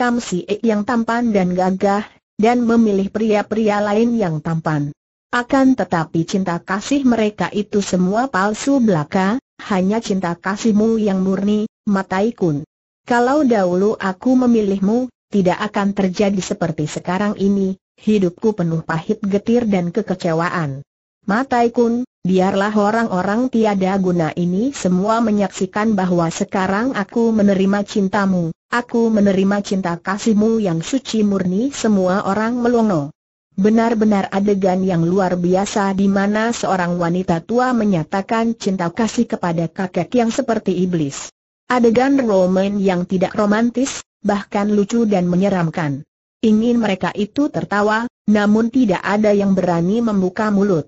E yang tampan dan gagah, dan memilih pria-pria lain yang tampan. Akan tetapi cinta kasih mereka itu semua palsu belaka, hanya cinta kasihmu yang murni, Matai Kun. Kalau dahulu aku memilihmu, tidak akan terjadi seperti sekarang ini, Hidupku penuh pahit getir dan kekecewaan. Matai kun, biarlah orang-orang tiada guna ini semua menyaksikan bahwa sekarang aku menerima cintamu, aku menerima cinta kasihmu yang suci murni semua orang melongo. Benar-benar adegan yang luar biasa di mana seorang wanita tua menyatakan cinta kasih kepada kakek yang seperti iblis. Adegan roman yang tidak romantis, bahkan lucu dan menyeramkan. Ingin mereka itu tertawa, namun tidak ada yang berani membuka mulut.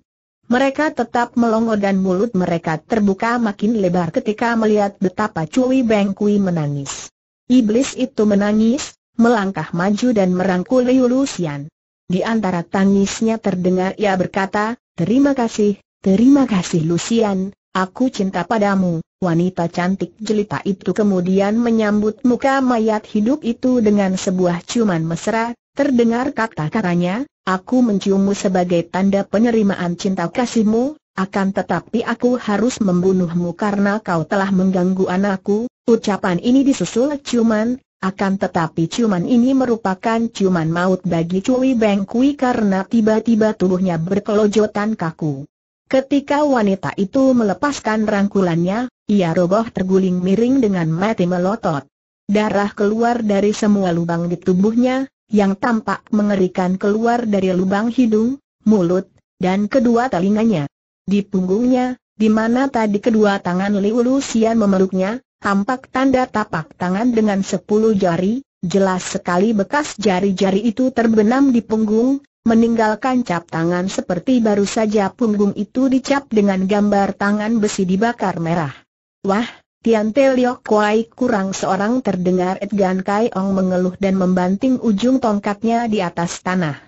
Mereka tetap melongo dan mulut mereka terbuka makin lebar ketika melihat betapa Cui Beng Kui menangis. Iblis itu menangis, melangkah maju dan merangkul Liu Lusian. Di antara tangisnya terdengar ia berkata, Terima kasih, terima kasih Lusian, Aku cinta padamu, wanita cantik jelita itu kemudian menyambut muka mayat hidup itu dengan sebuah ciuman mesra, terdengar kata-katanya, aku menciummu sebagai tanda penerimaan cinta kasihmu, akan tetapi aku harus membunuhmu karena kau telah mengganggu anakku, ucapan ini disusul ciuman, akan tetapi ciuman ini merupakan ciuman maut bagi Cui Beng Kui karena tiba-tiba tubuhnya berkelojotan kaku. Ketika wanita itu melepaskan rangkulannya, ia roboh terguling miring dengan mati melotot. Darah keluar dari semua lubang di tubuhnya, yang tampak mengerikan keluar dari lubang hidung, mulut, dan kedua telinganya. Di punggungnya, di mana tadi kedua tangan Liu memeluknya, tampak tanda tapak tangan dengan sepuluh jari, jelas sekali bekas jari-jari itu terbenam di punggung, meninggalkan cap tangan seperti baru saja punggung itu dicap dengan gambar tangan besi dibakar merah. Wah, Tian Te Liok Kuai kurang seorang terdengar Edgan Kai Ong mengeluh dan membanting ujung tongkatnya di atas tanah.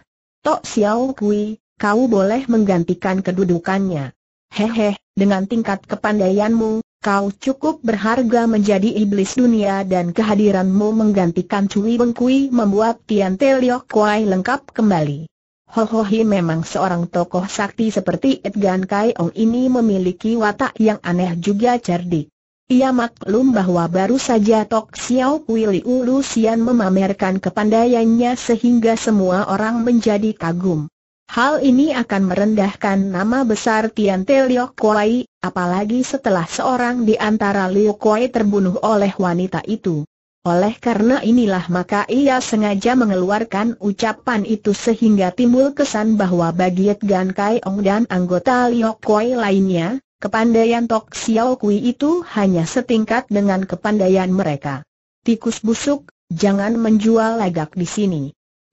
Tok Xiao Kui, kau boleh menggantikan kedudukannya. Hehe, dengan tingkat kepandaianmu, kau cukup berharga menjadi iblis dunia dan kehadiranmu menggantikan Cui Bengkui membuat Tian Te Liok Kuai lengkap kembali. Ho Ho Hi memang seorang tokoh sakti seperti Edgan Kai Ong ini memiliki watak yang aneh juga cerdik. Ia maklum bahwa baru saja Tok Xiao Kui Liu Lucian memamerkan kepandaiannya sehingga semua orang menjadi kagum. Hal ini akan merendahkan nama besar Tian Te Liu Kuai, apalagi setelah seorang di antara Liu Kuai terbunuh oleh wanita itu. Oleh karena inilah maka ia sengaja mengeluarkan ucapan itu sehingga timbul kesan bahwa bagi Gan Kai Ong dan anggota Liok kui lainnya, kepandaian Tok Xiao Kui itu hanya setingkat dengan kepandaian mereka. Tikus busuk, jangan menjual lagak di sini.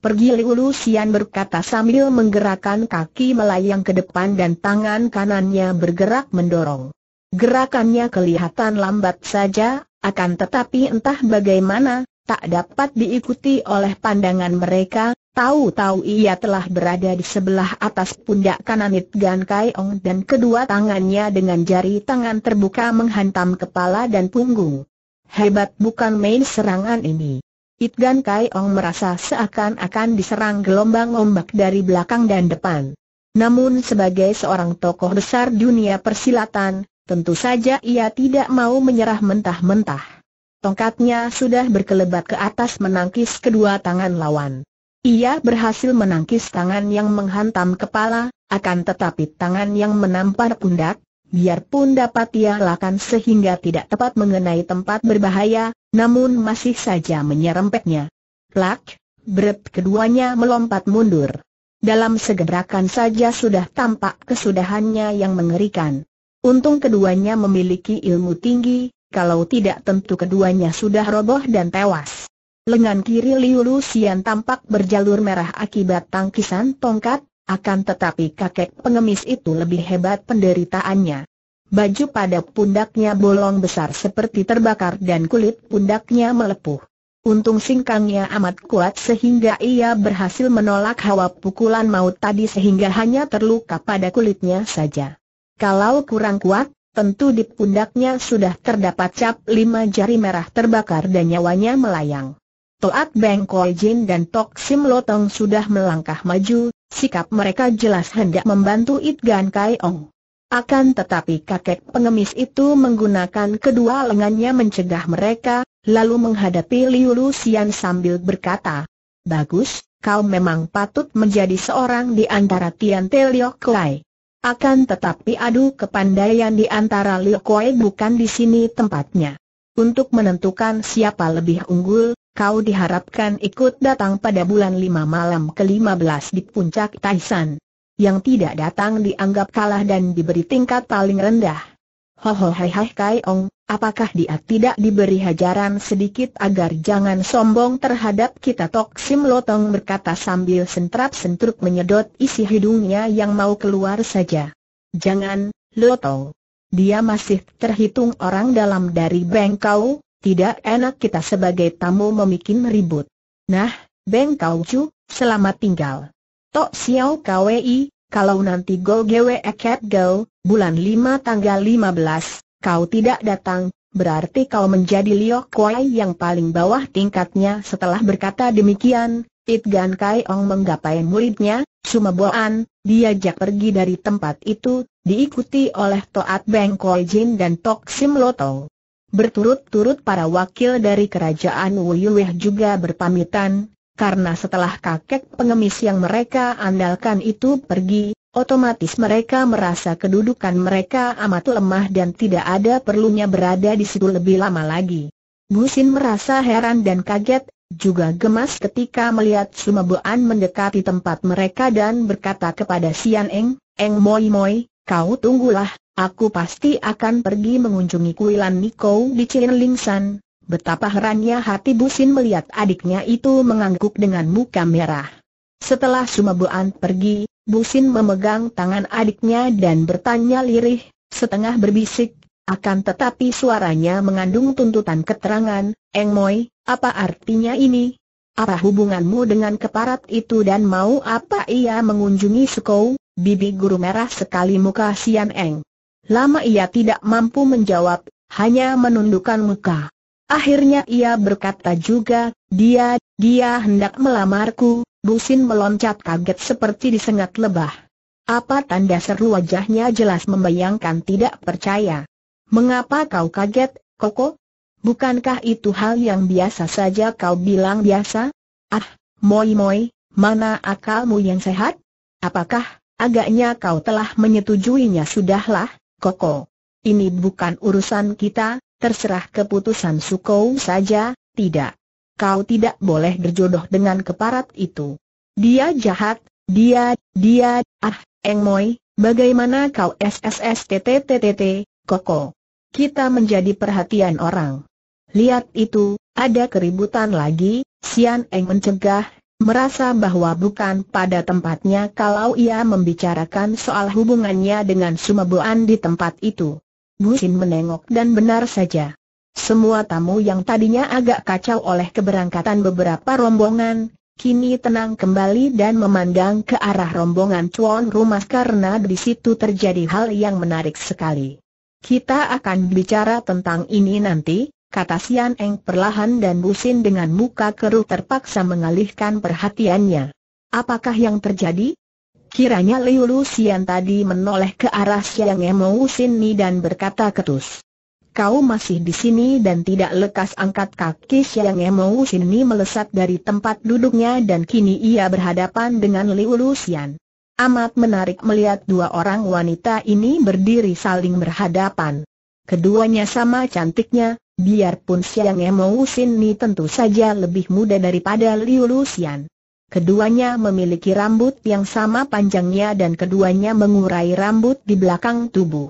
Pergi Liu Xian berkata sambil menggerakkan kaki melayang ke depan dan tangan kanannya bergerak mendorong. Gerakannya kelihatan lambat saja, akan tetapi entah bagaimana, tak dapat diikuti oleh pandangan mereka, tahu-tahu ia telah berada di sebelah atas pundak kanan It Gan Kai dan kedua tangannya dengan jari tangan terbuka menghantam kepala dan punggung. Hebat bukan main serangan ini. It Gan merasa seakan-akan diserang gelombang ombak dari belakang dan depan. Namun sebagai seorang tokoh besar dunia persilatan, Tentu saja ia tidak mau menyerah mentah-mentah. Tongkatnya sudah berkelebat ke atas menangkis kedua tangan lawan. Ia berhasil menangkis tangan yang menghantam kepala, akan tetapi tangan yang menampar pundak, biarpun dapat ia lakukan sehingga tidak tepat mengenai tempat berbahaya, namun masih saja menyerempetnya. Plak, berat keduanya melompat mundur. Dalam segerakan saja sudah tampak kesudahannya yang mengerikan. Untung keduanya memiliki ilmu tinggi, kalau tidak tentu keduanya sudah roboh dan tewas. Lengan kiri Liu Lucian tampak berjalur merah akibat tangkisan tongkat, akan tetapi kakek pengemis itu lebih hebat penderitaannya. Baju pada pundaknya bolong besar seperti terbakar dan kulit pundaknya melepuh. Untung singkangnya amat kuat sehingga ia berhasil menolak hawa pukulan maut tadi sehingga hanya terluka pada kulitnya saja. Kalau kurang kuat, tentu di pundaknya sudah terdapat cap lima jari merah terbakar dan nyawanya melayang. Toat Beng Koi Jin dan Tok Sim Lotong sudah melangkah maju, sikap mereka jelas hendak membantu It Gan Kai Ong. Akan tetapi kakek pengemis itu menggunakan kedua lengannya mencegah mereka, lalu menghadapi Liu Lu Xian sambil berkata, Bagus, kau memang patut menjadi seorang di antara Tian Te Liok Lai. Akan tetapi adu kepandaian di antara Liu Kuei bukan di sini tempatnya. Untuk menentukan siapa lebih unggul, kau diharapkan ikut datang pada bulan lima malam ke belas di puncak Taisan. Yang tidak datang dianggap kalah dan diberi tingkat paling rendah. Kai Ong, apakah dia tidak diberi hajaran sedikit agar jangan sombong terhadap kita Tok Sim Lotong berkata sambil sentrap-sentruk menyedot isi hidungnya yang mau keluar saja. Jangan, Lotong. Dia masih terhitung orang dalam dari Bengkau, tidak enak kita sebagai tamu memikin ribut. Nah, Bengkau Chu, selamat tinggal. Tok Xiao Kwei, kalau nanti go gwe eket go, bulan 5 tanggal 15, kau tidak datang, berarti kau menjadi Liok Kuai yang paling bawah tingkatnya setelah berkata demikian, It Gan Kai Ong menggapai muridnya, Sumaboan, diajak pergi dari tempat itu, diikuti oleh Toat Beng Koi Jin dan Tok Sim Loto. Berturut-turut para wakil dari kerajaan Wuyueh juga berpamitan, karena setelah kakek pengemis yang mereka andalkan itu pergi, otomatis mereka merasa kedudukan mereka amat lemah dan tidak ada perlunya berada di situ lebih lama lagi. Busin merasa heran dan kaget, juga gemas ketika melihat Sumabuan mendekati tempat mereka dan berkata kepada Sian Eng, Eng Moi Moi, kau tunggulah, aku pasti akan pergi mengunjungi kuilan Niko di Chin Lingsan, Betapa herannya hati Busin melihat adiknya itu mengangguk dengan muka merah. Setelah Sumabuan pergi, Busin memegang tangan adiknya dan bertanya lirih, setengah berbisik, akan tetapi suaranya mengandung tuntutan keterangan, Eng Moi, apa artinya ini? Apa hubunganmu dengan keparat itu dan mau apa ia mengunjungi Sukou, bibi guru merah sekali muka Sian Eng? Lama ia tidak mampu menjawab, hanya menundukkan muka. Akhirnya ia berkata juga, dia, dia hendak melamarku, Busin meloncat kaget seperti disengat lebah. Apa tanda seru wajahnya jelas membayangkan tidak percaya. Mengapa kau kaget, Koko? Bukankah itu hal yang biasa saja kau bilang biasa? Ah, moi moi, mana akalmu yang sehat? Apakah, agaknya kau telah menyetujuinya sudahlah, Koko? Ini bukan urusan kita, terserah keputusan Sukou saja, tidak. Kau tidak boleh berjodoh dengan keparat itu. Dia jahat, dia, dia, ah, Eng Engmoy, bagaimana kau SSSTTTTT, Koko? Kita menjadi perhatian orang. Lihat itu, ada keributan lagi, Sian Eng mencegah, merasa bahwa bukan pada tempatnya kalau ia membicarakan soal hubungannya dengan Sumabuan di tempat itu. Busin menengok dan benar saja. Semua tamu yang tadinya agak kacau oleh keberangkatan beberapa rombongan, kini tenang kembali dan memandang ke arah rombongan cuan Rumah karena di situ terjadi hal yang menarik sekali. Kita akan bicara tentang ini nanti, kata Sian Eng perlahan dan Busin dengan muka keruh terpaksa mengalihkan perhatiannya. Apakah yang terjadi? Kiranya Liu tadi menoleh ke arah Siang Emo Sini dan berkata ketus. Kau masih di sini dan tidak lekas angkat kaki Siang Emo Sini melesat dari tempat duduknya dan kini ia berhadapan dengan Liu Amat menarik melihat dua orang wanita ini berdiri saling berhadapan. Keduanya sama cantiknya, biarpun Siang Emo Sini tentu saja lebih muda daripada Liu Keduanya memiliki rambut yang sama panjangnya dan keduanya mengurai rambut di belakang tubuh.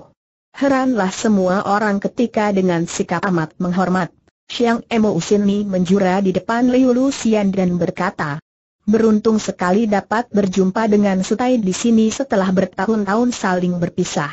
Heranlah semua orang ketika dengan sikap amat menghormat, Xiang Emo Usini menjura di depan Liu Xian dan berkata, Beruntung sekali dapat berjumpa dengan Sutai di sini setelah bertahun-tahun saling berpisah.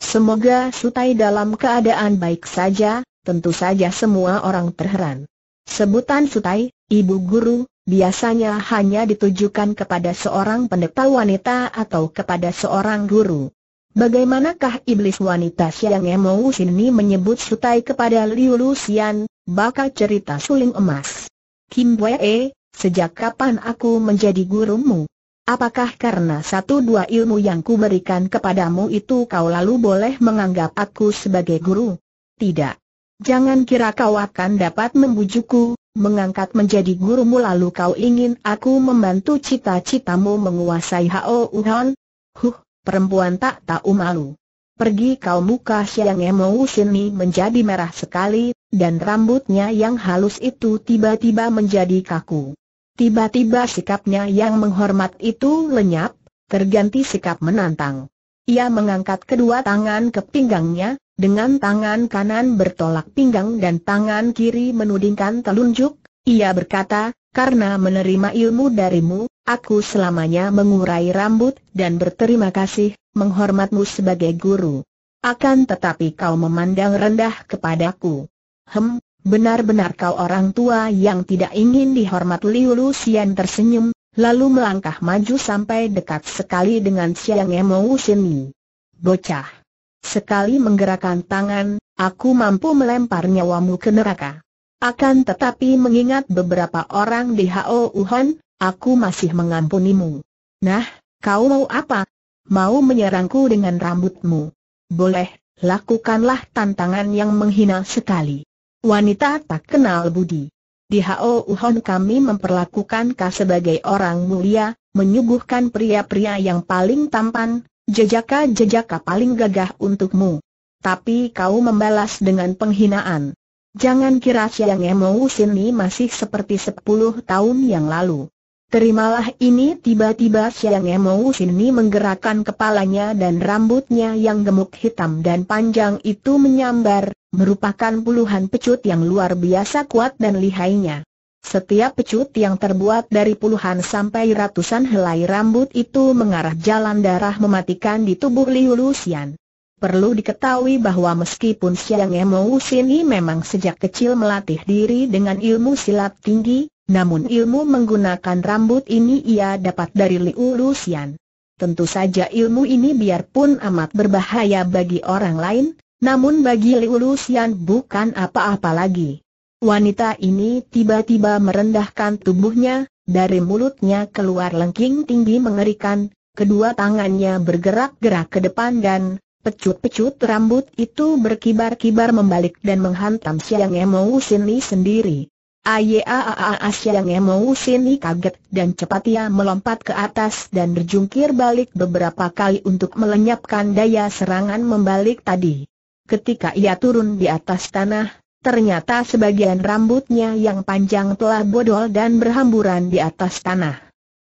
Semoga Sutai dalam keadaan baik saja, tentu saja semua orang terheran. Sebutan Sutai, ibu guru, biasanya hanya ditujukan kepada seorang pendeta wanita atau kepada seorang guru. Bagaimanakah iblis wanita Siang Emo Sini menyebut sutai kepada Liu Lucian, bakal cerita suling emas. Kim Wee, sejak kapan aku menjadi gurumu? Apakah karena satu dua ilmu yang kuberikan kepadamu itu kau lalu boleh menganggap aku sebagai guru? Tidak. Jangan kira kau akan dapat membujukku, mengangkat menjadi gurumu lalu kau ingin aku membantu cita-citamu menguasai Hao Uhan? Huh, perempuan tak tahu malu. Pergi kau muka Siang Emousini menjadi merah sekali, dan rambutnya yang halus itu tiba-tiba menjadi kaku. Tiba-tiba sikapnya yang menghormat itu lenyap, terganti sikap menantang. Ia mengangkat kedua tangan ke pinggangnya, dengan tangan kanan bertolak pinggang dan tangan kiri menudingkan telunjuk, ia berkata, karena menerima ilmu darimu, aku selamanya mengurai rambut dan berterima kasih, menghormatmu sebagai guru. Akan tetapi kau memandang rendah kepadaku. Hem, benar-benar kau orang tua yang tidak ingin dihormat Liu Lucian tersenyum, lalu melangkah maju sampai dekat sekali dengan Siang Emo Sini. Bocah. Sekali menggerakkan tangan, aku mampu melempar nyawamu ke neraka. Akan tetapi mengingat beberapa orang di Hao Wuhan, aku masih mengampunimu. Nah, kau mau apa? Mau menyerangku dengan rambutmu? Boleh, lakukanlah tantangan yang menghina sekali. Wanita tak kenal budi. Di Hao Wuhan kami memperlakukan kau sebagai orang mulia, menyuguhkan pria-pria yang paling tampan, Jejaka-jejaka paling gagah untukmu. Tapi kau membalas dengan penghinaan. Jangan kira siang emu sini masih seperti sepuluh tahun yang lalu. Terimalah ini tiba-tiba Siang emu Sini menggerakkan kepalanya dan rambutnya yang gemuk hitam dan panjang itu menyambar, merupakan puluhan pecut yang luar biasa kuat dan lihainya. Setiap pecut yang terbuat dari puluhan sampai ratusan helai rambut itu mengarah jalan darah mematikan di tubuh Liu Lusian. Perlu diketahui bahwa meskipun Siang Emo Sini memang sejak kecil melatih diri dengan ilmu silat tinggi, namun ilmu menggunakan rambut ini ia dapat dari Liu Lusian. Tentu saja ilmu ini biarpun amat berbahaya bagi orang lain, namun bagi Liu Lusian bukan apa-apa lagi. Wanita ini tiba-tiba merendahkan tubuhnya, dari mulutnya keluar lengking tinggi mengerikan, kedua tangannya bergerak-gerak ke depan dan pecut-pecut rambut itu berkibar-kibar membalik dan menghantam Siang Emo Sini sendiri. Ayaaaa Siang Emo Sini kaget dan cepat ia melompat ke atas dan berjungkir balik beberapa kali untuk melenyapkan daya serangan membalik tadi. Ketika ia turun di atas tanah, Ternyata sebagian rambutnya yang panjang telah bodol dan berhamburan di atas tanah.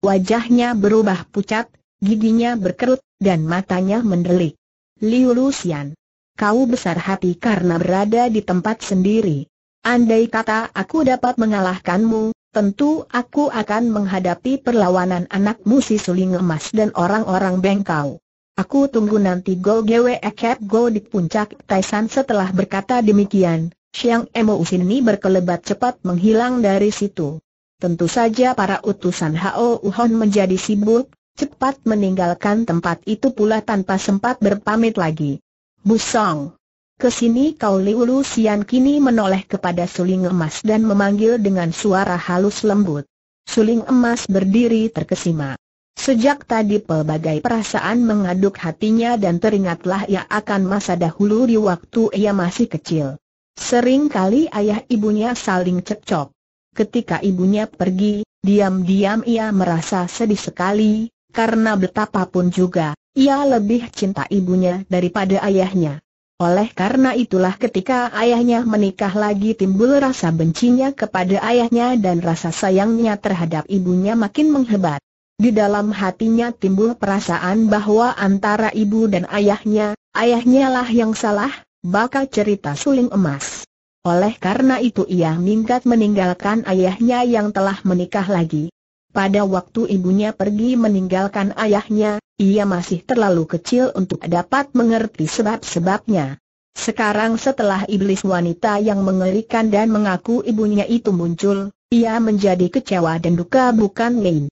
Wajahnya berubah pucat, giginya berkerut, dan matanya mendelik. Liu Lucian, Kau besar hati karena berada di tempat sendiri. Andai kata aku dapat mengalahkanmu, tentu aku akan menghadapi perlawanan anakmu si suling emas dan orang-orang bengkau. Aku tunggu nanti Go Gwe Ekep Go di puncak Taisan setelah berkata demikian, Siang Emo ini berkelebat cepat menghilang dari situ. Tentu saja para utusan Hao Uhon menjadi sibuk, cepat meninggalkan tempat itu pula tanpa sempat berpamit lagi. Busong! Kesini kau Liu Sian kini menoleh kepada suling emas dan memanggil dengan suara halus lembut. Suling emas berdiri terkesima. Sejak tadi pelbagai perasaan mengaduk hatinya dan teringatlah ia akan masa dahulu di waktu ia masih kecil. Sering kali ayah ibunya saling cekcok. Ketika ibunya pergi, diam-diam ia merasa sedih sekali, karena betapapun juga, ia lebih cinta ibunya daripada ayahnya. Oleh karena itulah ketika ayahnya menikah lagi timbul rasa bencinya kepada ayahnya dan rasa sayangnya terhadap ibunya makin menghebat. Di dalam hatinya timbul perasaan bahwa antara ibu dan ayahnya, ayahnya lah yang salah, bakal cerita suling emas. Oleh karena itu ia minggat meninggalkan ayahnya yang telah menikah lagi. Pada waktu ibunya pergi meninggalkan ayahnya, ia masih terlalu kecil untuk dapat mengerti sebab-sebabnya. Sekarang setelah iblis wanita yang mengerikan dan mengaku ibunya itu muncul, ia menjadi kecewa dan duka bukan main.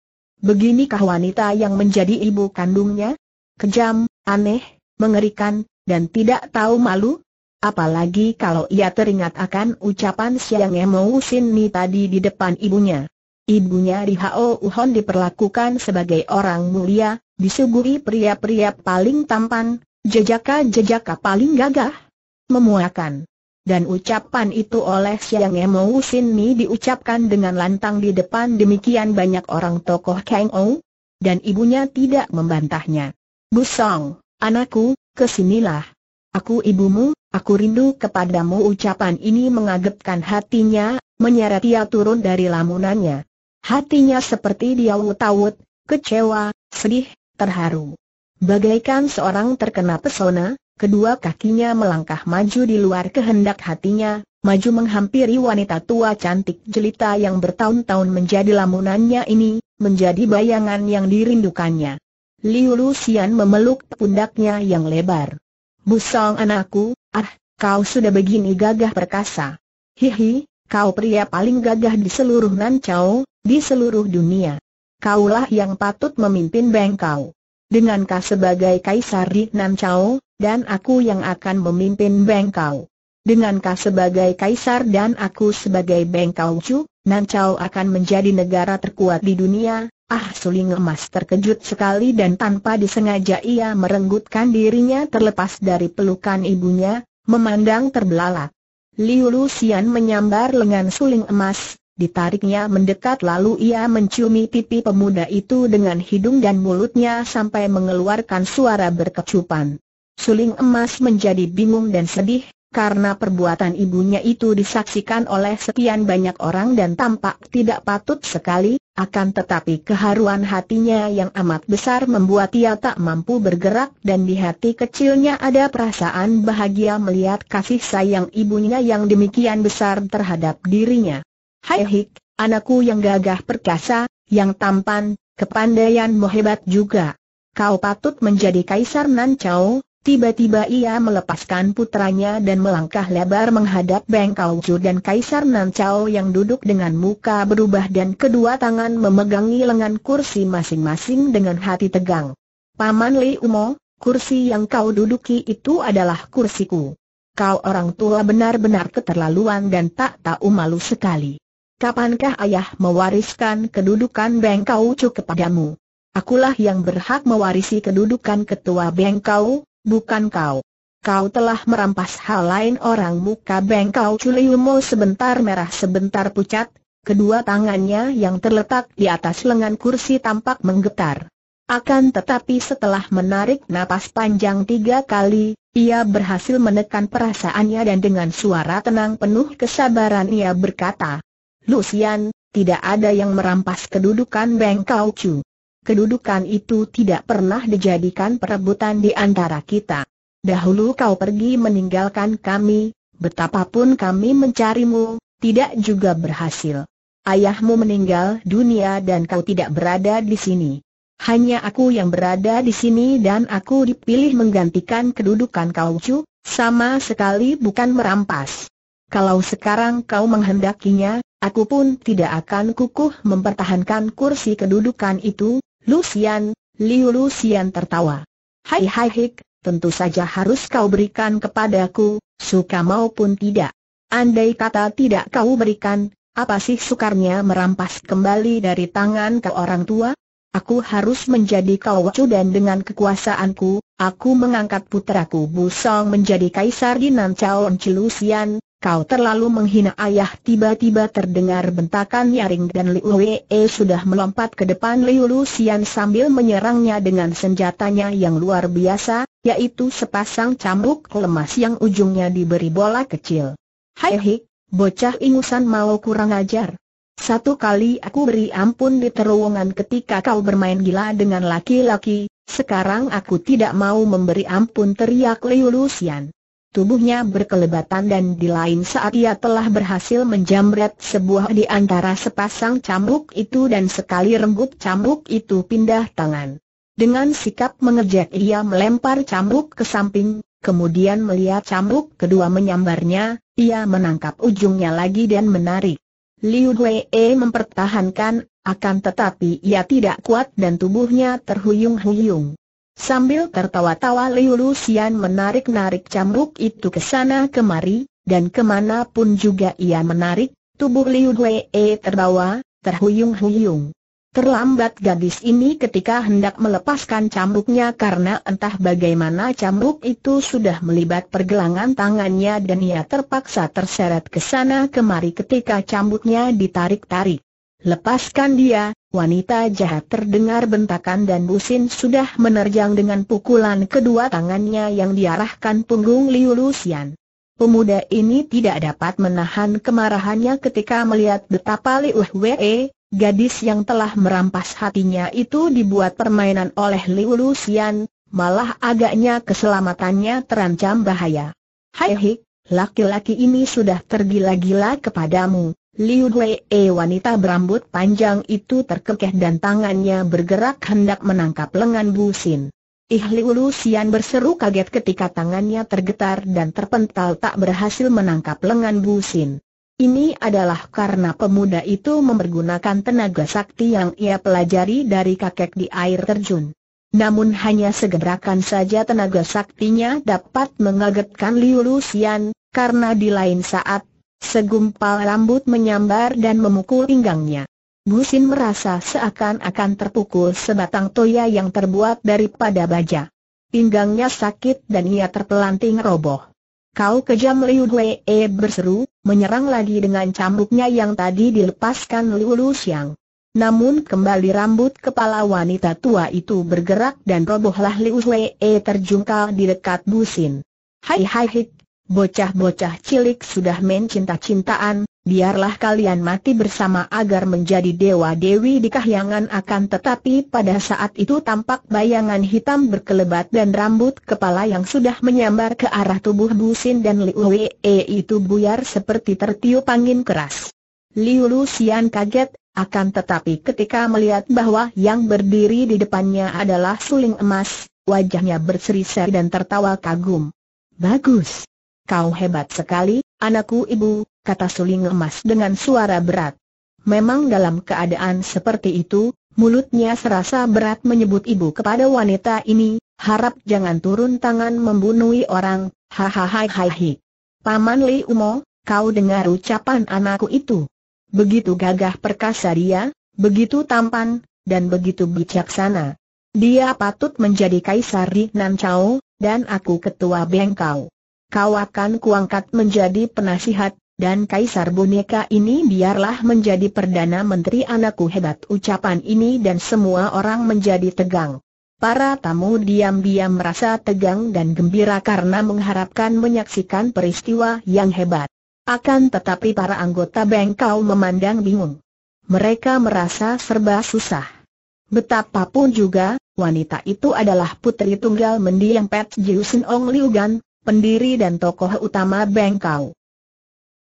Beginikah wanita yang menjadi ibu kandungnya? Kejam, aneh, mengerikan, dan tidak tahu malu? Apalagi kalau ia teringat akan ucapan Siang Emou Sinni tadi di depan ibunya. Ibunya di Hao Uhon diperlakukan sebagai orang mulia, disuguhi pria-pria paling tampan, jejaka-jejaka paling gagah, memuakan. Dan ucapan itu oleh Siang Emou ni diucapkan dengan lantang di depan demikian banyak orang tokoh Kang Ou, dan ibunya tidak membantahnya. Busong, Anakku, kesinilah. Aku ibumu, aku rindu kepadamu ucapan ini mengagetkan hatinya, menyeret ia turun dari lamunannya. Hatinya seperti dia utawut, kecewa, sedih, terharu. Bagaikan seorang terkena pesona, kedua kakinya melangkah maju di luar kehendak hatinya, maju menghampiri wanita tua cantik jelita yang bertahun-tahun menjadi lamunannya ini, menjadi bayangan yang dirindukannya. Liu Lucian memeluk pundaknya yang lebar. Busong anakku, ah, kau sudah begini gagah perkasa. Hihi, kau pria paling gagah di seluruh Nanchao, di seluruh dunia. Kaulah yang patut memimpin Bengkau. Dengan kau sebagai kaisar di Nanchao, dan aku yang akan memimpin Bengkau. Dengan kau sebagai kaisar dan aku sebagai Bengkau Cuk? Nancau akan menjadi negara terkuat di dunia, ah suling emas terkejut sekali dan tanpa disengaja ia merenggutkan dirinya terlepas dari pelukan ibunya, memandang terbelalak. Liu Lucian menyambar lengan suling emas, ditariknya mendekat lalu ia menciumi pipi pemuda itu dengan hidung dan mulutnya sampai mengeluarkan suara berkecupan. Suling emas menjadi bingung dan sedih, karena perbuatan ibunya itu disaksikan oleh sekian banyak orang dan tampak tidak patut sekali, akan tetapi keharuan hatinya yang amat besar membuat ia tak mampu bergerak dan di hati kecilnya ada perasaan bahagia melihat kasih sayang ibunya yang demikian besar terhadap dirinya. Hai Hik, anakku yang gagah perkasa, yang tampan, kepandaianmu hebat juga. Kau patut menjadi Kaisar Nancau, Tiba-tiba ia melepaskan putranya dan melangkah lebar menghadap Beng Kaucu dan Kaisar Nancao yang duduk dengan muka berubah dan kedua tangan memegangi lengan kursi masing-masing dengan hati tegang. Paman Li Umo, kursi yang kau duduki itu adalah kursiku. Kau orang tua benar-benar keterlaluan dan tak tahu malu sekali. Kapankah ayah mewariskan kedudukan Beng Kaucu kepadamu? Akulah yang berhak mewarisi kedudukan ketua Bengkau, Bukan kau. Kau telah merampas hal lain orang muka bengkau Chuliumo sebentar merah sebentar pucat, kedua tangannya yang terletak di atas lengan kursi tampak menggetar. Akan tetapi setelah menarik napas panjang tiga kali, ia berhasil menekan perasaannya dan dengan suara tenang penuh kesabaran ia berkata, Lucian, tidak ada yang merampas kedudukan bengkau kedudukan itu tidak pernah dijadikan perebutan di antara kita. Dahulu kau pergi meninggalkan kami, betapapun kami mencarimu, tidak juga berhasil. Ayahmu meninggal dunia dan kau tidak berada di sini. Hanya aku yang berada di sini dan aku dipilih menggantikan kedudukan kau cu, sama sekali bukan merampas. Kalau sekarang kau menghendakinya, aku pun tidak akan kukuh mempertahankan kursi kedudukan itu, Lucian, Liu Lucian tertawa. Hai hai hik, tentu saja harus kau berikan kepadaku, suka maupun tidak. Andai kata tidak kau berikan, apa sih sukarnya merampas kembali dari tangan ke orang tua? Aku harus menjadi kau wacu dan dengan kekuasaanku, aku mengangkat putraku Busong menjadi kaisar di Nancaon Cilusian, Kau terlalu menghina ayah tiba-tiba terdengar bentakan nyaring dan Liu Wee sudah melompat ke depan Liu Lucian sambil menyerangnya dengan senjatanya yang luar biasa, yaitu sepasang cambuk lemas yang ujungnya diberi bola kecil. Hai hik, bocah ingusan mau kurang ajar. Satu kali aku beri ampun di terowongan ketika kau bermain gila dengan laki-laki, sekarang aku tidak mau memberi ampun teriak Liu Lucian. Tubuhnya berkelebatan dan di lain saat ia telah berhasil menjamret sebuah di antara sepasang cambuk itu dan sekali renggut cambuk itu pindah tangan. Dengan sikap mengejek ia melempar cambuk ke samping, kemudian melihat cambuk kedua menyambarnya, ia menangkap ujungnya lagi dan menarik. Liu Wei e mempertahankan, akan tetapi ia tidak kuat dan tubuhnya terhuyung-huyung. Sambil tertawa-tawa Liu Lucian menarik-narik cambuk itu ke sana kemari, dan kemana pun juga ia menarik, tubuh Liu Wei terbawa, terhuyung-huyung. Terlambat gadis ini ketika hendak melepaskan cambuknya karena entah bagaimana cambuk itu sudah melibat pergelangan tangannya dan ia terpaksa terseret ke sana kemari ketika cambuknya ditarik-tarik. Lepaskan dia, wanita jahat terdengar bentakan dan Busin sudah menerjang dengan pukulan kedua tangannya yang diarahkan punggung Liu Lucian. Pemuda ini tidak dapat menahan kemarahannya ketika melihat betapa Liu Hwee, gadis yang telah merampas hatinya itu dibuat permainan oleh Liu Lucian, malah agaknya keselamatannya terancam bahaya. Hai hik, laki-laki ini sudah tergila-gila kepadamu, Liu Wei e wanita berambut panjang itu terkekeh dan tangannya bergerak hendak menangkap lengan Bu Sin. Ih Liu berseru kaget ketika tangannya tergetar dan terpental tak berhasil menangkap lengan Bu Sin. Ini adalah karena pemuda itu mempergunakan tenaga sakti yang ia pelajari dari kakek di air terjun. Namun hanya segerakan saja tenaga saktinya dapat mengagetkan Liu Lusian, karena di lain saat Segumpal rambut menyambar dan memukul pinggangnya. Busin merasa seakan-akan terpukul sebatang toya yang terbuat daripada baja. Pinggangnya sakit dan ia terpelanting roboh. Kau kejam Liu Wei e, berseru, menyerang lagi dengan cambuknya yang tadi dilepaskan Liu Lu Xiang. Namun kembali rambut kepala wanita tua itu bergerak dan robohlah Liu Wei e, terjungkal di dekat Busin. Hai hai hik, bocah-bocah cilik sudah main cinta-cintaan, biarlah kalian mati bersama agar menjadi dewa-dewi di kahyangan akan tetapi pada saat itu tampak bayangan hitam berkelebat dan rambut kepala yang sudah menyambar ke arah tubuh Busin dan Liu Wei e itu buyar seperti tertiup angin keras. Liu Lucian kaget, akan tetapi ketika melihat bahwa yang berdiri di depannya adalah suling emas, wajahnya berseri-seri dan tertawa kagum. Bagus, Kau hebat sekali, anakku ibu, kata suling emas dengan suara berat. Memang dalam keadaan seperti itu, mulutnya serasa berat menyebut ibu kepada wanita ini, harap jangan turun tangan membunuhi orang, hahaha hai Paman Li Umo, kau dengar ucapan anakku itu. Begitu gagah perkasa dia, begitu tampan, dan begitu bijaksana. Dia patut menjadi kaisar di Nancao, dan aku ketua Bengkau kau akan kuangkat menjadi penasihat, dan kaisar boneka ini biarlah menjadi Perdana Menteri anakku hebat ucapan ini dan semua orang menjadi tegang. Para tamu diam-diam merasa tegang dan gembira karena mengharapkan menyaksikan peristiwa yang hebat. Akan tetapi para anggota bengkau memandang bingung. Mereka merasa serba susah. Betapapun juga, wanita itu adalah putri tunggal mendiang Pet sin Ong Liu Gan, pendiri dan tokoh utama Bengkau.